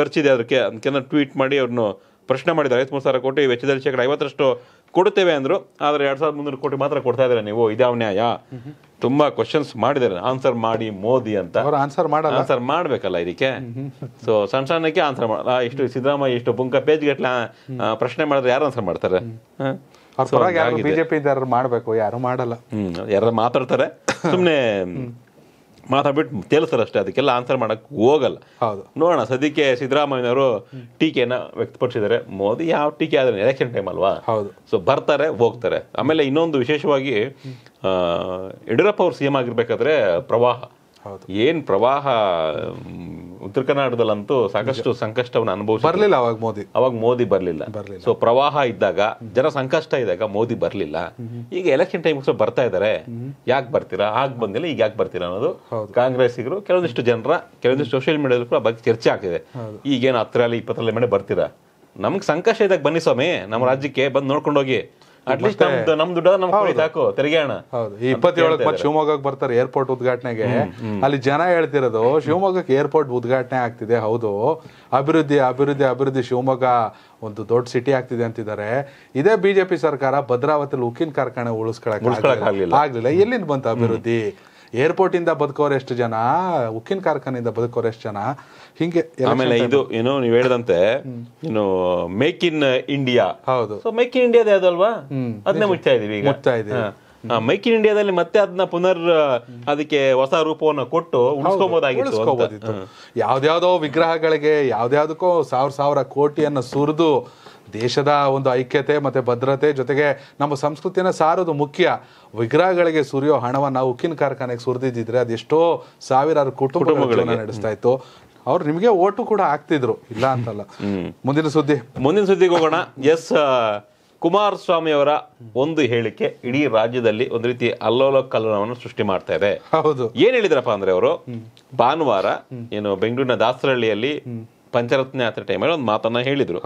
ಖರ್ಚಿದೆ ಅದಕ್ಕೆ ಅದಕ್ಕೆ ಟ್ವೀಟ್ ಮಾಡಿ ಅವ್ರನ್ನು ಪ್ರಶ್ನೆ ಮಾಡಿದ್ದಾರೆ ಐವತ್ಮೂರು ಸಾವಿರ ಕೋಟಿ ವೆಚ್ಚದಲ್ಲಿ ಶೇಕಡ ಐವತ್ತರಷ್ಟು ಕೊಡುತ್ತೇವೆ ಅಂದ್ರು ಆದರೆ ಎರಡು ಸಾವಿರದ ಮುನ್ನೂರು ಕೋಟಿ ಮಾತ್ರ ಕೊಡ್ತಾ ಇದ್ದಾರೆ ನೀವು ಇದಾವ್ ನ್ಯಾಯ ತುಂಬಾ ಕ್ವಶನ್ಸ್ ಮಾಡಿದ್ದಾರೆ ಆನ್ಸರ್ ಮಾಡಿ ಮೋದಿ ಅಂತ ಆನ್ಸರ್ ಮಾಡಲ್ಲ ಆನ್ಸರ್ ಮಾಡಬೇಕಲ್ಲ ಇದಕ್ಕೆ ಸೊ ಸಣ್ಣ ಸಣ್ಣಕ್ಕೆ ಆನ್ಸರ್ ಮಾಡಲ್ಲ ಇಷ್ಟು ಸಿದ್ದರಾಮಯ್ಯ ಇಷ್ಟು ಪುಂಕ ಪೇಜ್ ಗಟ್ಲೆ ಪ್ರಶ್ನೆ ಮಾಡಿದ್ರೆ ಯಾರು ಆನ್ಸರ್ ಮಾಡ್ತಾರೆ ಬಿಜೆಪಿ ಮಾಡಬೇಕು ಯಾರು ಮಾಡಲ್ಲ ಯಾರು ಮಾತಾಡ್ತಾರೆ ಸುಮ್ಮನೆ ಮಾತಾಡ್ಬಿಟ್ಟು ತೇಲಿಸ್ತಾರೆ ಅಷ್ಟೇ ಅದಕ್ಕೆಲ್ಲ ಆನ್ಸರ್ ಮಾಡೋಕ್ಕೆ ಹೋಗಲ್ಲ ನೋಡೋಣ ಸದ್ಯಕ್ಕೆ ಸಿದ್ದರಾಮಯ್ಯನವರು ಟೀಕೆಯನ್ನು ವ್ಯಕ್ತಪಡಿಸಿದ್ದಾರೆ ಮೋದಿ ಯಾವ ಟೀಕೆ ಆದರೆ ಎಲೆಕ್ಷನ್ ಟೈಮ್ ಅಲ್ವಾ ಹೌದು ಸೊ ಬರ್ತಾರೆ ಹೋಗ್ತಾರೆ ಆಮೇಲೆ ಇನ್ನೊಂದು ವಿಶೇಷವಾಗಿ ಯಡಿಯೂರಪ್ಪ ಅವರು ಸಿ ಎಂ ಆಗಿರ್ಬೇಕಾದ್ರೆ ಪ್ರವಾಹ ಏನ್ ಪ್ರವಾಹ ಉತ್ತರ ಕರ್ನಾಟಕದಲ್ಲಂತೂ ಸಾಕಷ್ಟು ಸಂಕಷ್ಟವನ್ನು ಅನುಭವಿಸ ಬರಲಿಲ್ಲ ಅವಾಗ ಮೋದಿ ಅವಾಗ ಮೋದಿ ಬರಲಿಲ್ಲ ಸೊ ಪ್ರವಾಹ ಇದ್ದಾಗ ಜನ ಸಂಕಷ್ಟ ಇದ್ದಾಗ ಮೋದಿ ಬರಲಿಲ್ಲ ಈಗ ಎಲೆಕ್ಷನ್ ಟೈಮ್ ಬರ್ತಾ ಇದ್ದಾರೆ ಯಾಕೆ ಬರ್ತೀರಾ ಆಗ ಬಂದಿಲ್ಲ ಈಗ ಯಾಕೆ ಬರ್ತೀರಾ ಅನ್ನೋದು ಕಾಂಗ್ರೆಸ್ಸಿಗರು ಕೆಲವೊಂದಿಷ್ಟು ಜನರ ಕೆಲವೊಂದಿಷ್ಟು ಸೋಷಿಯಲ್ ಮೀಡಿಯಾದಲ್ಲಿ ಕೂಡ ಬಗ್ಗೆ ಚರ್ಚೆ ಆಗ್ತಿದೆ ಈಗೇನು ಹತ್ತರಲ್ಲಿ ಇಪ್ಪತ್ತರಲ್ಲಿ ಮೇಲೆ ಬರ್ತೀರಾ ನಮ್ಗೆ ಸಂಕಷ್ಟ ಇದ್ದಾಗ ಬನ್ನಿ ಸ್ವಾಮಿ ನಮ್ಮ ರಾಜ್ಯಕ್ಕೆ ಬಂದು ನೋಡ್ಕೊಂಡೋಗಿ ಹೋಗಿ ಅಟ್ಲೀಸ್ಟ್ ಮತ್ತೆ ಶಿವಮೊಗ್ಗಕ್ಕೆ ಬರ್ತಾರೆ ಏರ್ಪೋರ್ಟ್ ಉದ್ಘಾಟನೆಗೆ ಅಲ್ಲಿ ಜನ ಹೇಳ್ತಿರೋದು ಶಿವಮೊಗ್ಗಕ್ಕೆ ಏರ್ಪೋರ್ಟ್ ಉದ್ಘಾಟನೆ ಆಗ್ತಿದೆ ಹೌದು ಅಭಿವೃದ್ಧಿ ಅಭಿವೃದ್ಧಿ ಅಭಿವೃದ್ಧಿ ಶಿವಮೊಗ್ಗ ಒಂದು ದೊಡ್ಡ ಸಿಟಿ ಆಗ್ತಿದೆ ಅಂತಿದ್ದಾರೆ ಇದೇ ಬಿಜೆಪಿ ಸರ್ಕಾರ ಭದ್ರಾವತಿ ಉಕ್ಕಿನ ಕಾರ್ಖಾನೆ ಉಳಿಸ್ಕೊಳಕ್ ಆಗ್ಲಿಲ್ಲ ಎಲ್ಲಿಂದ ಬಂತು ಅಭಿವೃದ್ಧಿ ಏರ್ಪೋರ್ಟ್ ಇಂದ ಬದುಕೋರು ಎಷ್ಟು ಜನ ಉಕ್ಕಿನ ಕಾರ್ಖಾನೆಯಿಂದ ಬದುಕೋರು ಎಷ್ಟು ಜನ ಹಿಂಗೆ ಆಮೇಲೆ ಇದು ಏನು ನೀವು ಹೇಳ್ದಂತೆ ಏನು ಮೇಕ್ ಇನ್ ಇಂಡಿಯಾ ಹೌದು ಸೊ ಮೇಕ್ ಇನ್ ಇಂಡಿಯಾದ ಯಾವ್ದಲ್ವಾ ಅದನ್ನೇ ಮುಚ್ಚಾ ಇದೀವಿ ಈಗ ಇದೀವಿ ಮೇಕ್ ಇನ್ ಇಂಡಿಯಾದಲ್ಲಿ ಮತ್ತೆ ಅದನ್ನ ಪುನರ್ ಅದಕ್ಕೆ ಹೊಸ ರೂಪವನ್ನು ಕೊಟ್ಟು ಉಳಿಸ್ಕೋಬಹುದಾಗಿತ್ತು ಯಾವ್ದಾವ್ದೋ ವಿಗ್ರಹಗಳಿಗೆ ಯಾವ್ದಾವ್ದಕ್ಕೋ ಸಾವಿರ ಸಾವಿರ ಕೋಟಿಯನ್ನು ಸುರಿದು ದೇಶದ ಒಂದು ಐಕ್ಯತೆ ಮತ್ತೆ ಭದ್ರತೆ ಜೊತೆಗೆ ನಮ್ಮ ಸಂಸ್ಕೃತಿನ ಸಾರೋದು ಮುಖ್ಯ ವಿಗ್ರಹಗಳಿಗೆ ಸುರಿಯೋ ಹಣವನ್ನು ಉಕ್ಕಿನ ಕಾರ್ಖಾನೆಗೆ ಸುರಿದಿದ್ದರೆ ಅದೆಷ್ಟೋ ಸಾವಿರಾರು ಕುಟುಂಬಗಳನ್ನು ನಡೆಸ್ತಾ ಇತ್ತು ಅವ್ರು ನಿಮಗೆ ಓಟು ಕೂಡ ಆಗ್ತಿದ್ರು ಇಲ್ಲ ಅಂತಲ್ಲ ಮುಂದಿನ ಸುದ್ದಿ ಮುಂದಿನ ಸುದ್ದಿಗೆ ಹೋಗೋಣ ಎಸ್ ಕುಮಾರಸ್ವಾಮಿ ಅವರ ಒಂದು ಹೇಳಿಕೆ ಇಡೀ ರಾಜ್ಯದಲ್ಲಿ ಒಂದು ರೀತಿ ಅಲ್ಲೋಲ ಕಲ್ಲೋಲವನ್ನು ಸೃಷ್ಟಿ ಮಾಡ್ತಾ ಇದೆ ಹೌದು ಏನ್ ಹೇಳಿದ್ರಪ್ಪ ಅಂದ್ರೆ ಅವರು ಭಾನುವಾರ ಏನು ಬೆಂಗಳೂರಿನ ದಾಸರಹಳ್ಳಿಯಲ್ಲಿ ಪಂಚರತ್ನ ಯಾತ್ರೆ ಟೈಮಲ್ಲಿ ಒಂದು ಮಾತನ್ನ ಹೇಳಿದ್ರು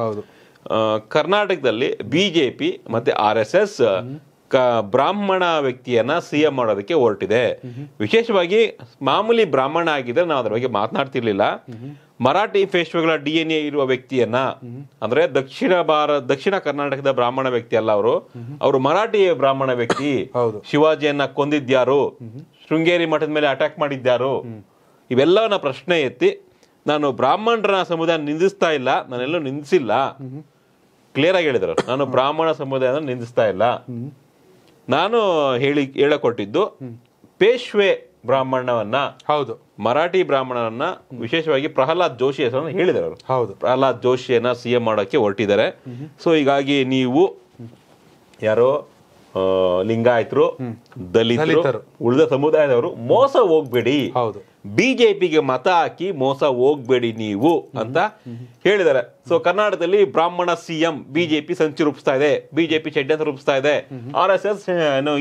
ಕರ್ನಾಟಕದಲ್ಲಿ ಬಿಜೆಪಿ ಮತ್ತೆ ಆರ್ ಎಸ್ ಎಸ್ ಬ್ರಾಹ್ಮಣ ವ್ಯಕ್ತಿಯನ್ನ ಸಿ ಎಂ ಮಾಡೋದಕ್ಕೆ ಹೊರಟಿದೆ ವಿಶೇಷವಾಗಿ ಮಾಮೂಲಿ ಬ್ರಾಹ್ಮಣ ಆಗಿದ್ರೆ ನಾವು ಅದ್ರ ಬಗ್ಗೆ ಮಾತನಾಡ್ತಿರ್ಲಿಲ್ಲ ಮರಾಠಿ ಪೇಶ್ವೆಗಳ ಡಿ ಎನ್ ಎ ಇರುವ ವ್ಯಕ್ತಿಯನ್ನ ಅಂದ್ರೆ ದಕ್ಷಿಣ ಭಾರತ ದಕ್ಷಿಣ ಕರ್ನಾಟಕದ ಬ್ರಾಹ್ಮಣ ವ್ಯಕ್ತಿ ಅಲ್ಲ ಅವರು ಅವರು ಮರಾಠಿ ಬ್ರಾಹ್ಮಣ ವ್ಯಕ್ತಿ ಶಿವಾಜಿಯನ್ನ ಕೊಂದಿದ್ಯಾರು ಶೃಂಗೇರಿ ಮಠದ ಮೇಲೆ ಅಟ್ಯಾಕ್ ಮಾಡಿದ್ಯಾರು ಇವೆಲ್ಲವನ್ನ ಪ್ರಶ್ನೆ ಎತ್ತಿ ನಾನು ಬ್ರಾಹ್ಮಣರ ಸಮುದಾಯ ನಿಂದಿಸ್ತಾ ಇಲ್ಲ ನಾನೆಲ್ಲೂ ನಿಂದಿಸಿಲ್ಲ ಕ್ಲಿಯರ್ ಆಗಿ ಹೇಳಿದ್ರು ನಾನು ಬ್ರಾಹ್ಮಣ ಸಮುದಾಯ ನಿಂದಿಸ್ತಾ ಇಲ್ಲ ನಾನು ಹೇಳಿ ಹೇಳಕೊಟ್ಟಿದ್ದು ಪೇಶ್ವೆ ಬ್ರಾಹ್ಮಣವನ್ನ ಹೌದು ಮರಾಠಿ ಬ್ರಾಹ್ಮಣರನ್ನ ವಿಶೇಷವಾಗಿ ಪ್ರಹ್ಲಾದ್ ಜೋಶಿ ಹೆಸರನ್ನು ಹೇಳಿದರು ಅವರು ಹೌದು ಪ್ರಹ್ಲಾದ್ ಜೋಶಿಯನ್ನ ಸಿ ಎಂ ಮಾಡೋಕ್ಕೆ ಹೊರಟಿದ್ದಾರೆ ಸೊ ಹೀಗಾಗಿ ನೀವು ಯಾರೋ ಲಿಂಗಾಯತರು ದಲಿತರು ಉಳಿದ ಸಮುದಾಯದವರು ಮೋಸ ಹೋಗ್ಬೇಡಿ ಹೌದು ಬಿಜೆಪಿಗೆ ಮತ ಹಾಕಿ ಮೋಸ ಹೋಗ್ಬೇಡಿ ನೀವು ಅಂತ ಹೇಳಿದ್ದಾರೆ ಸೊ ಕರ್ನಾಟಕದಲ್ಲಿ ಬ್ರಾಹ್ಮಣ ಸಿಎಂ ಬಿಜೆಪಿ ಸಂಚು ರೂಪಿಸ್ತಾ ಇದೆ ಬಿಜೆಪಿ ಷಡ್ಯಂತ್ರ ರೂಪಿಸ್ತಾ ಇದೆ ಆರ್ ಎಸ್ ಎಸ್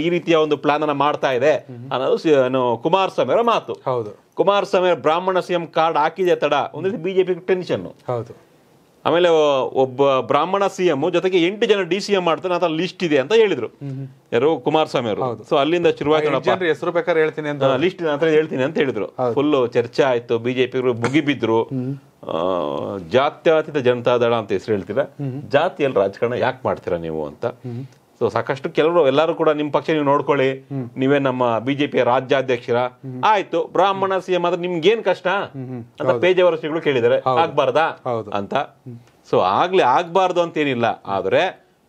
ಈ ರೀತಿಯ ಒಂದು ಪ್ಲಾನ್ ಅನ್ನ ಮಾಡ್ತಾ ಇದೆ ಅನ್ನೋದು ಕುಮಾರಸ್ವಾಮಿ ಅವರ ಮಾತು ಹೌದು ಕುಮಾರಸ್ವಾಮಿ ಬ್ರಾಹ್ಮಣ ಸಿಎಂ ಕಾರ್ಡ್ ಹಾಕಿದೆ ತಡ ಒಂದು ಬಿಜೆಪಿ ಟೆನ್ಷನ್ ಹೌದು ಆಮೇಲೆ ಒಬ್ಬ ಬ್ರಾಹ್ಮಣ ಸಿಎಂ ಜೊತೆಗೆ ಎಂಟು ಜನ ಡಿ ಸಿ ಎಂ ಮಾಡ್ತಾರೆ ಲಿಸ್ಟ್ ಇದೆ ಅಂತ ಹೇಳಿದ್ರು ಯಾರು ಕುಮಾರಸ್ವಾಮಿ ಅವರು ಸೊ ಅಲ್ಲಿಂದ ಶುರುವಾಗಿ ಹೆಸರು ಬೇಕಾದ್ರೆ ಹೇಳ್ತೀನಿ ಅಂತ ಲಿಸ್ಟ್ ಅಂತ ಹೇಳ್ತೀನಿ ಅಂತ ಹೇಳಿದ್ರು ಫುಲ್ ಚರ್ಚೆ ಆಯ್ತು ಬಿಜೆಪಿ ಮುಗಿಬಿದ್ರು ಜಾತ್ಯತೀತ ಜನತಾದಳ ಅಂತ ಹೆಸರು ಹೇಳ್ತೀರಾ ಜಾತಿಯಲ್ಲಿ ರಾಜಕಾರಣ ಯಾಕೆ ಮಾಡ್ತೀರಾ ನೀವು ಅಂತ ಸೊ ಸಾಕಷ್ಟು ಕೆಲವರು ಎಲ್ಲರೂ ಕೂಡ ನಿಮ್ಮ ಪಕ್ಷ ನೀವು ನೋಡ್ಕೊಳ್ಳಿ ನೀವೇ ನಮ್ಮ ಬಿಜೆಪಿ ರಾಜ್ಯಾಧ್ಯಕ್ಷರ ಆಯ್ತು ಬ್ರಾಹ್ಮಣ ಸಿಎಂ ಆದ್ರೆ ನಿಮ್ಗೆ ಕಷ್ಟ ಅಂತ ಪೇಜಾವರ ಶ್ರೀಗಳು ಕೇಳಿದ್ದಾರೆ ಆಗ್ಬಾರ್ದಾ ಅಂತ ಸೊ ಆಗ್ಲಿ ಆಗ್ಬಾರ್ದು ಅಂತ ಏನಿಲ್ಲ ಆದ್ರೆ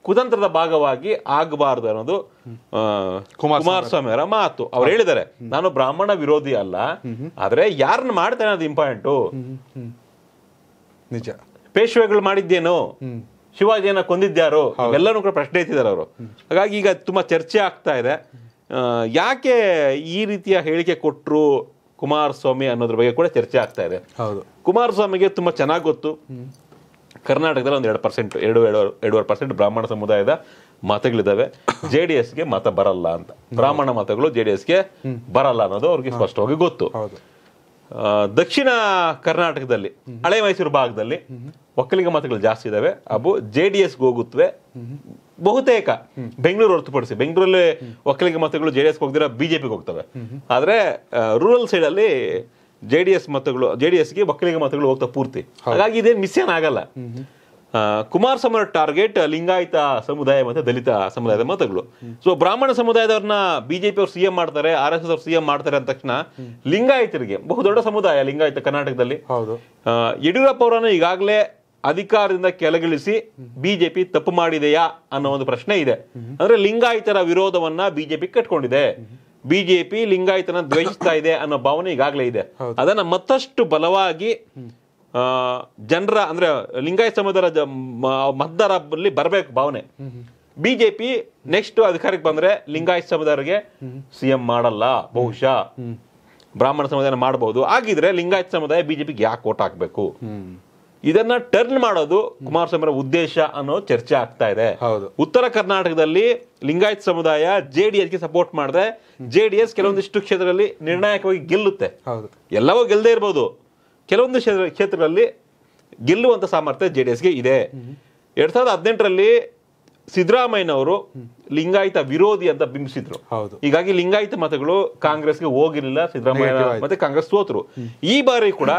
ಕುತಂತ್ರದ ಭಾಗವಾಗಿ ಆಗಬಾರ್ದು ಅನ್ನೋದು ಕುಮಾರಸ್ವಾಮಿ ಅವರ ಮಾತು ಅವ್ರು ಹೇಳಿದ್ದಾರೆ ನಾನು ಬ್ರಾಹ್ಮಣ ವಿರೋಧಿ ಅಲ್ಲ ಆದ್ರೆ ಯಾರನ್ನ ಮಾಡ್ತೇನೆ ಅದು ಇಂಪಾರ್ಟೆಂಟು ನಿಜ ಪೇಶ್ವೆಗಳು ಮಾಡಿದ್ದೇನು ಶಿವಾಜಿಯನ್ನ ಕೊಂದಿದ್ಯಾರು ಎಲ್ಲರೂ ಕೂಡ ಪ್ರಶ್ನೆ ಎತ್ತಿದ್ದಾರೆ ಅವರು ಹಾಗಾಗಿ ಈಗ ತುಂಬಾ ಚರ್ಚೆ ಆಗ್ತಾ ಇದೆ ಯಾಕೆ ಈ ರೀತಿಯ ಹೇಳಿಕೆ ಕೊಟ್ಟರು ಕುಮಾರಸ್ವಾಮಿ ಅನ್ನೋದ್ರ ಬಗ್ಗೆ ಕೂಡ ಚರ್ಚೆ ಆಗ್ತಾ ಇದೆ ಹೌದು ಕುಮಾರಸ್ವಾಮಿಗೆ ತುಂಬಾ ಚೆನ್ನಾಗಿ ಗೊತ್ತು ಕರ್ನಾಟಕದಲ್ಲಿ ಒಂದು ಎರಡು ಪರ್ಸೆಂಟ್ ಎರಡು ಎರಡು ಎರಡೂವರೆ ಪರ್ಸೆಂಟ್ ಬ್ರಾಹ್ಮಣ ಸಮುದಾಯದ ಮತಗಳಿದ್ದಾವೆ ಜೆ ಡಿ ಎಸ್ಗೆ ಮತ ಬರಲ್ಲ ಅಂತ ಬ್ರಾಹ್ಮಣ ಮತಗಳು ಜೆ ಡಿ ಎಸ್ಗೆ ಬರಲ್ಲ ಅನ್ನೋದು ಅವ್ರಿಗೆ ಸ್ಪಷ್ಟವಾಗಿ ಗೊತ್ತು ದಕ್ಷಿಣ ಕರ್ನಾಟಕದಲ್ಲಿ ಹಳೆ ಮೈಸೂರು ಭಾಗದಲ್ಲಿ ಒಕ್ಕಲಿಗ ಮತಗಳು ಜಾಸ್ತಿ ಇದಾವೆ ಅಬು ಜೆ ಡಿ ಎಸ್ಗೆ ಹೋಗುತ್ತವೆ ಬಹುತೇಕ ಬೆಂಗಳೂರು ಹೊರತುಪಡಿಸಿ ಬೆಂಗಳೂರಲ್ಲಿ ಒಕ್ಕಲಿಗ ಮತಗಳು ಜೆ ಡಿ ಎಸ್ಗೆ ಬಿಜೆಪಿ ಬಿಜೆಪಿಗೆ ಹೋಗ್ತವೆ ಆದ್ರೆ ರೂರಲ್ ಸೈಡಲ್ಲಿ ಜೆ ಡಿ ಎಸ್ ಮತಗಳು ಜೆ ಡಿ ಎಸ್ಗೆ ಒಕ್ಕಲಿಗ ಮತಗಳು ಹೋಗ್ತಾ ಪೂರ್ತಿ ಹಾಗಾಗಿ ಇದೇನು ಮಿಸ್ ಆಗಲ್ಲ ಸಮರ ಟಾರ್ಗೆಟ್ ಲಿಂಗಾಯತ ಸಮುದಾಯ ಮತ್ತೆ ದಲಿತ ಸಮುದಾಯದ ಮತಗಳು ಸೊ ಬ್ರಾಹ್ಮಣ ಸಮುದಾಯದವ್ರನ್ನ ಬಿಜೆಪಿ ಅವ್ರು ಸಿಎಂ ಮಾಡ್ತಾರೆ ಆರ್ ಎಸ್ ಎಸ್ ಅವ್ರು ಸಿಎಂ ಮಾಡ್ತಾರೆ ಅಂದ ತಕ್ಷಣ ಲಿಂಗಾಯತರಿಗೆ ಬಹುದೊಡ್ಡ ಸಮುದಾಯ ಲಿಂಗಾಯತ ಕರ್ನಾಟಕದಲ್ಲಿ ಯಡಿಯೂರಪ್ಪ ಅವರನ್ನು ಈಗಾಗಲೇ ಅಧಿಕಾರದಿಂದ ಕೆಳಗಿಳಿಸಿ ಬಿಜೆಪಿ ತಪ್ಪು ಮಾಡಿದೆಯಾ ಅನ್ನೋ ಒಂದು ಪ್ರಶ್ನೆ ಇದೆ ಅಂದ್ರೆ ಲಿಂಗಾಯತರ ವಿರೋಧವನ್ನ ಬಿಜೆಪಿ ಕಟ್ಕೊಂಡಿದೆ ಬಿಜೆಪಿ ಲಿಂಗಾಯತನ ದ್ವೇಷಿಸ್ತಾ ಇದೆ ಅನ್ನೋ ಭಾವನೆ ಈಗಾಗಲೇ ಇದೆ ಅದನ್ನ ಮತ್ತಷ್ಟು ಬಲವಾಗಿ ಜನರ ಅಂದ್ರೆ ಲಿಂಗಾಯತ ಸಮುದಾಯದ ಜ ಮತದಾರಲ್ಲಿ ಬರ್ಬೇಕು ಭಾವನೆ ಬಿಜೆಪಿ ನೆಕ್ಸ್ಟ್ ಅಧಿಕಾರಕ್ಕೆ ಬಂದ್ರೆ ಲಿಂಗಾಯತ ಸಮುದಾಯರಿಗೆ ಸಿಎಂ ಮಾಡಲ್ಲ ಬಹುಶಃ ಬ್ರಾಹ್ಮಣ ಸಮುದಾಯನ ಮಾಡಬಹುದು ಆಗಿದ್ರೆ ಲಿಂಗಾಯತ ಸಮುದಾಯ ಬಿಜೆಪಿಗೆ ಯಾಕೆ ಓಟ್ ಹಾಕ್ಬೇಕು ಇದನ್ನ ಟರ್ನ್ ಮಾಡೋದು ಕುಮಾರಸ್ವಾಮಿ ಉದ್ದೇಶ ಅನ್ನೋ ಚರ್ಚೆ ಆಗ್ತಾ ಇದೆ ಉತ್ತರ ಕರ್ನಾಟಕದಲ್ಲಿ ಲಿಂಗಾಯತ್ ಸಮುದಾಯ ಜೆ ಡಿ ಎಸ್ಗೆ ಸಪೋರ್ಟ್ ಮಾಡಿದ್ರೆ ಜೆ ಡಿ ಎಸ್ ಕೆಲವೊಂದಿಷ್ಟು ಕ್ಷೇತ್ರದಲ್ಲಿ ನಿರ್ಣಾಯಕವಾಗಿ ಗೆಲ್ಲುತ್ತೆ ಎಲ್ಲವೂ ಗೆಲ್ಲದೆ ಇರ್ಬೋದು ಕೆಲವೊಂದು ಕ್ಷೇತ್ರಗಳಲ್ಲಿ ಗೆಲ್ಲುವಂತ ಸಾಮರ್ಥ್ಯ ಜೆ ಡಿ ಎಸ್ಗೆ ಇದೆ ಎರಡ್ ಸಾವಿರದ ಹದಿನೆಂಟರಲ್ಲಿ ಸಿದ್ದರಾಮಯ್ಯನವರು ಲಿಂಗಾಯತ ವಿರೋಧಿ ಅಂತ ಬಿಂಬಿಸಿದ್ರು ಹೀಗಾಗಿ ಲಿಂಗಾಯತ ಮತಗಳು ಕಾಂಗ್ರೆಸ್ಗೆ ಹೋಗಿರಲಿಲ್ಲ ಸಿದ್ದರಾಮಯ್ಯ ಮತ್ತೆ ಕಾಂಗ್ರೆಸ್ ಸೋತರು ಈ ಬಾರಿ ಕೂಡ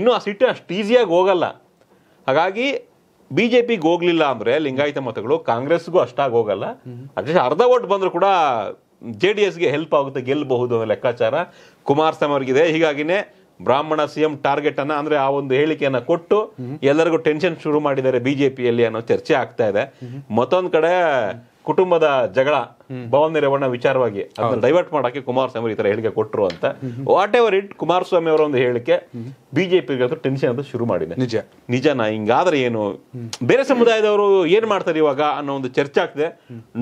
ಇನ್ನು ಆ ಸಿಟ್ಟು ಅಷ್ಟು ಈಸಿಯಾಗಿ ಹೋಗಲ್ಲ ಹಾಗಾಗಿ ಬಿಜೆಪಿಗೆ ಹೋಗ್ಲಿಲ್ಲ ಅಂದ್ರೆ ಲಿಂಗಾಯತ ಮತಗಳು ಕಾಂಗ್ರೆಸ್ಗೂ ಅಷ್ಟಾಗಿ ಹೋಗಲ್ಲ ಅಟ್ಲೀಸ್ಟ್ ಅರ್ಧ ಓಟ್ ಬಂದ್ರು ಕೂಡ ಜೆ ಡಿ ಎಸ್ಗೆ ಹೆಲ್ಪ್ ಆಗುತ್ತೆ ಗೆಲ್ಲಬಹುದು ಅನ್ನೋ ಲೆಕ್ಕಾಚಾರ ಕುಮಾರಸ್ವಾಮಿ ಅವ್ರಿಗಿದೆ ಹೀಗಾಗಿನೇ ಬ್ರಾಹ್ಮಣ ಸಿಎಂ ಟಾರ್ಗೆಟ್ ಅನ್ನ ಅಂದ್ರೆ ಆ ಒಂದು ಹೇಳಿಕೆಯನ್ನ ಕೊಟ್ಟು ಎಲ್ಲರಿಗೂ ಟೆನ್ಷನ್ ಶುರು ಮಾಡಿದ್ದಾರೆ ಬಿಜೆಪಿಯಲ್ಲಿ ಅನ್ನೋ ಚರ್ಚೆ ಆಗ್ತಾ ಇದೆ ಮತ್ತೊಂದ್ ಕಡೆ ಕುಟುಂಬದ ಜಗಳ ಭವನ ವಿಚಾರವಾಗಿ ಅದನ್ನ ಡೈವರ್ಟ್ ಮಾಡಕ್ಕೆ ಕುಮಾರಸ್ವಾಮಿ ಈ ತರ ಹೇಳಿಕೆ ಕೊಟ್ಟರು ಅಂತ ವಾಟ್ ಎವರ್ ಇಟ್ ಕುಮಾರಸ್ವಾಮಿ ಅವರ ಒಂದು ಹೇಳಿಕೆ ಬಿಜೆಪಿಗೆ ಟೆನ್ಷನ್ ಅಂತ ಶುರು ಮಾಡಿದೆ ನಿಜ ನಿಜನಾ ಹಿಂಗಾದ್ರೆ ಏನು ಬೇರೆ ಸಮುದಾಯದವರು ಏನ್ ಮಾಡ್ತಾರೆ ಇವಾಗ ಅನ್ನೋ ಒಂದು ಚರ್ಚೆ ಆಗ್ತಿದೆ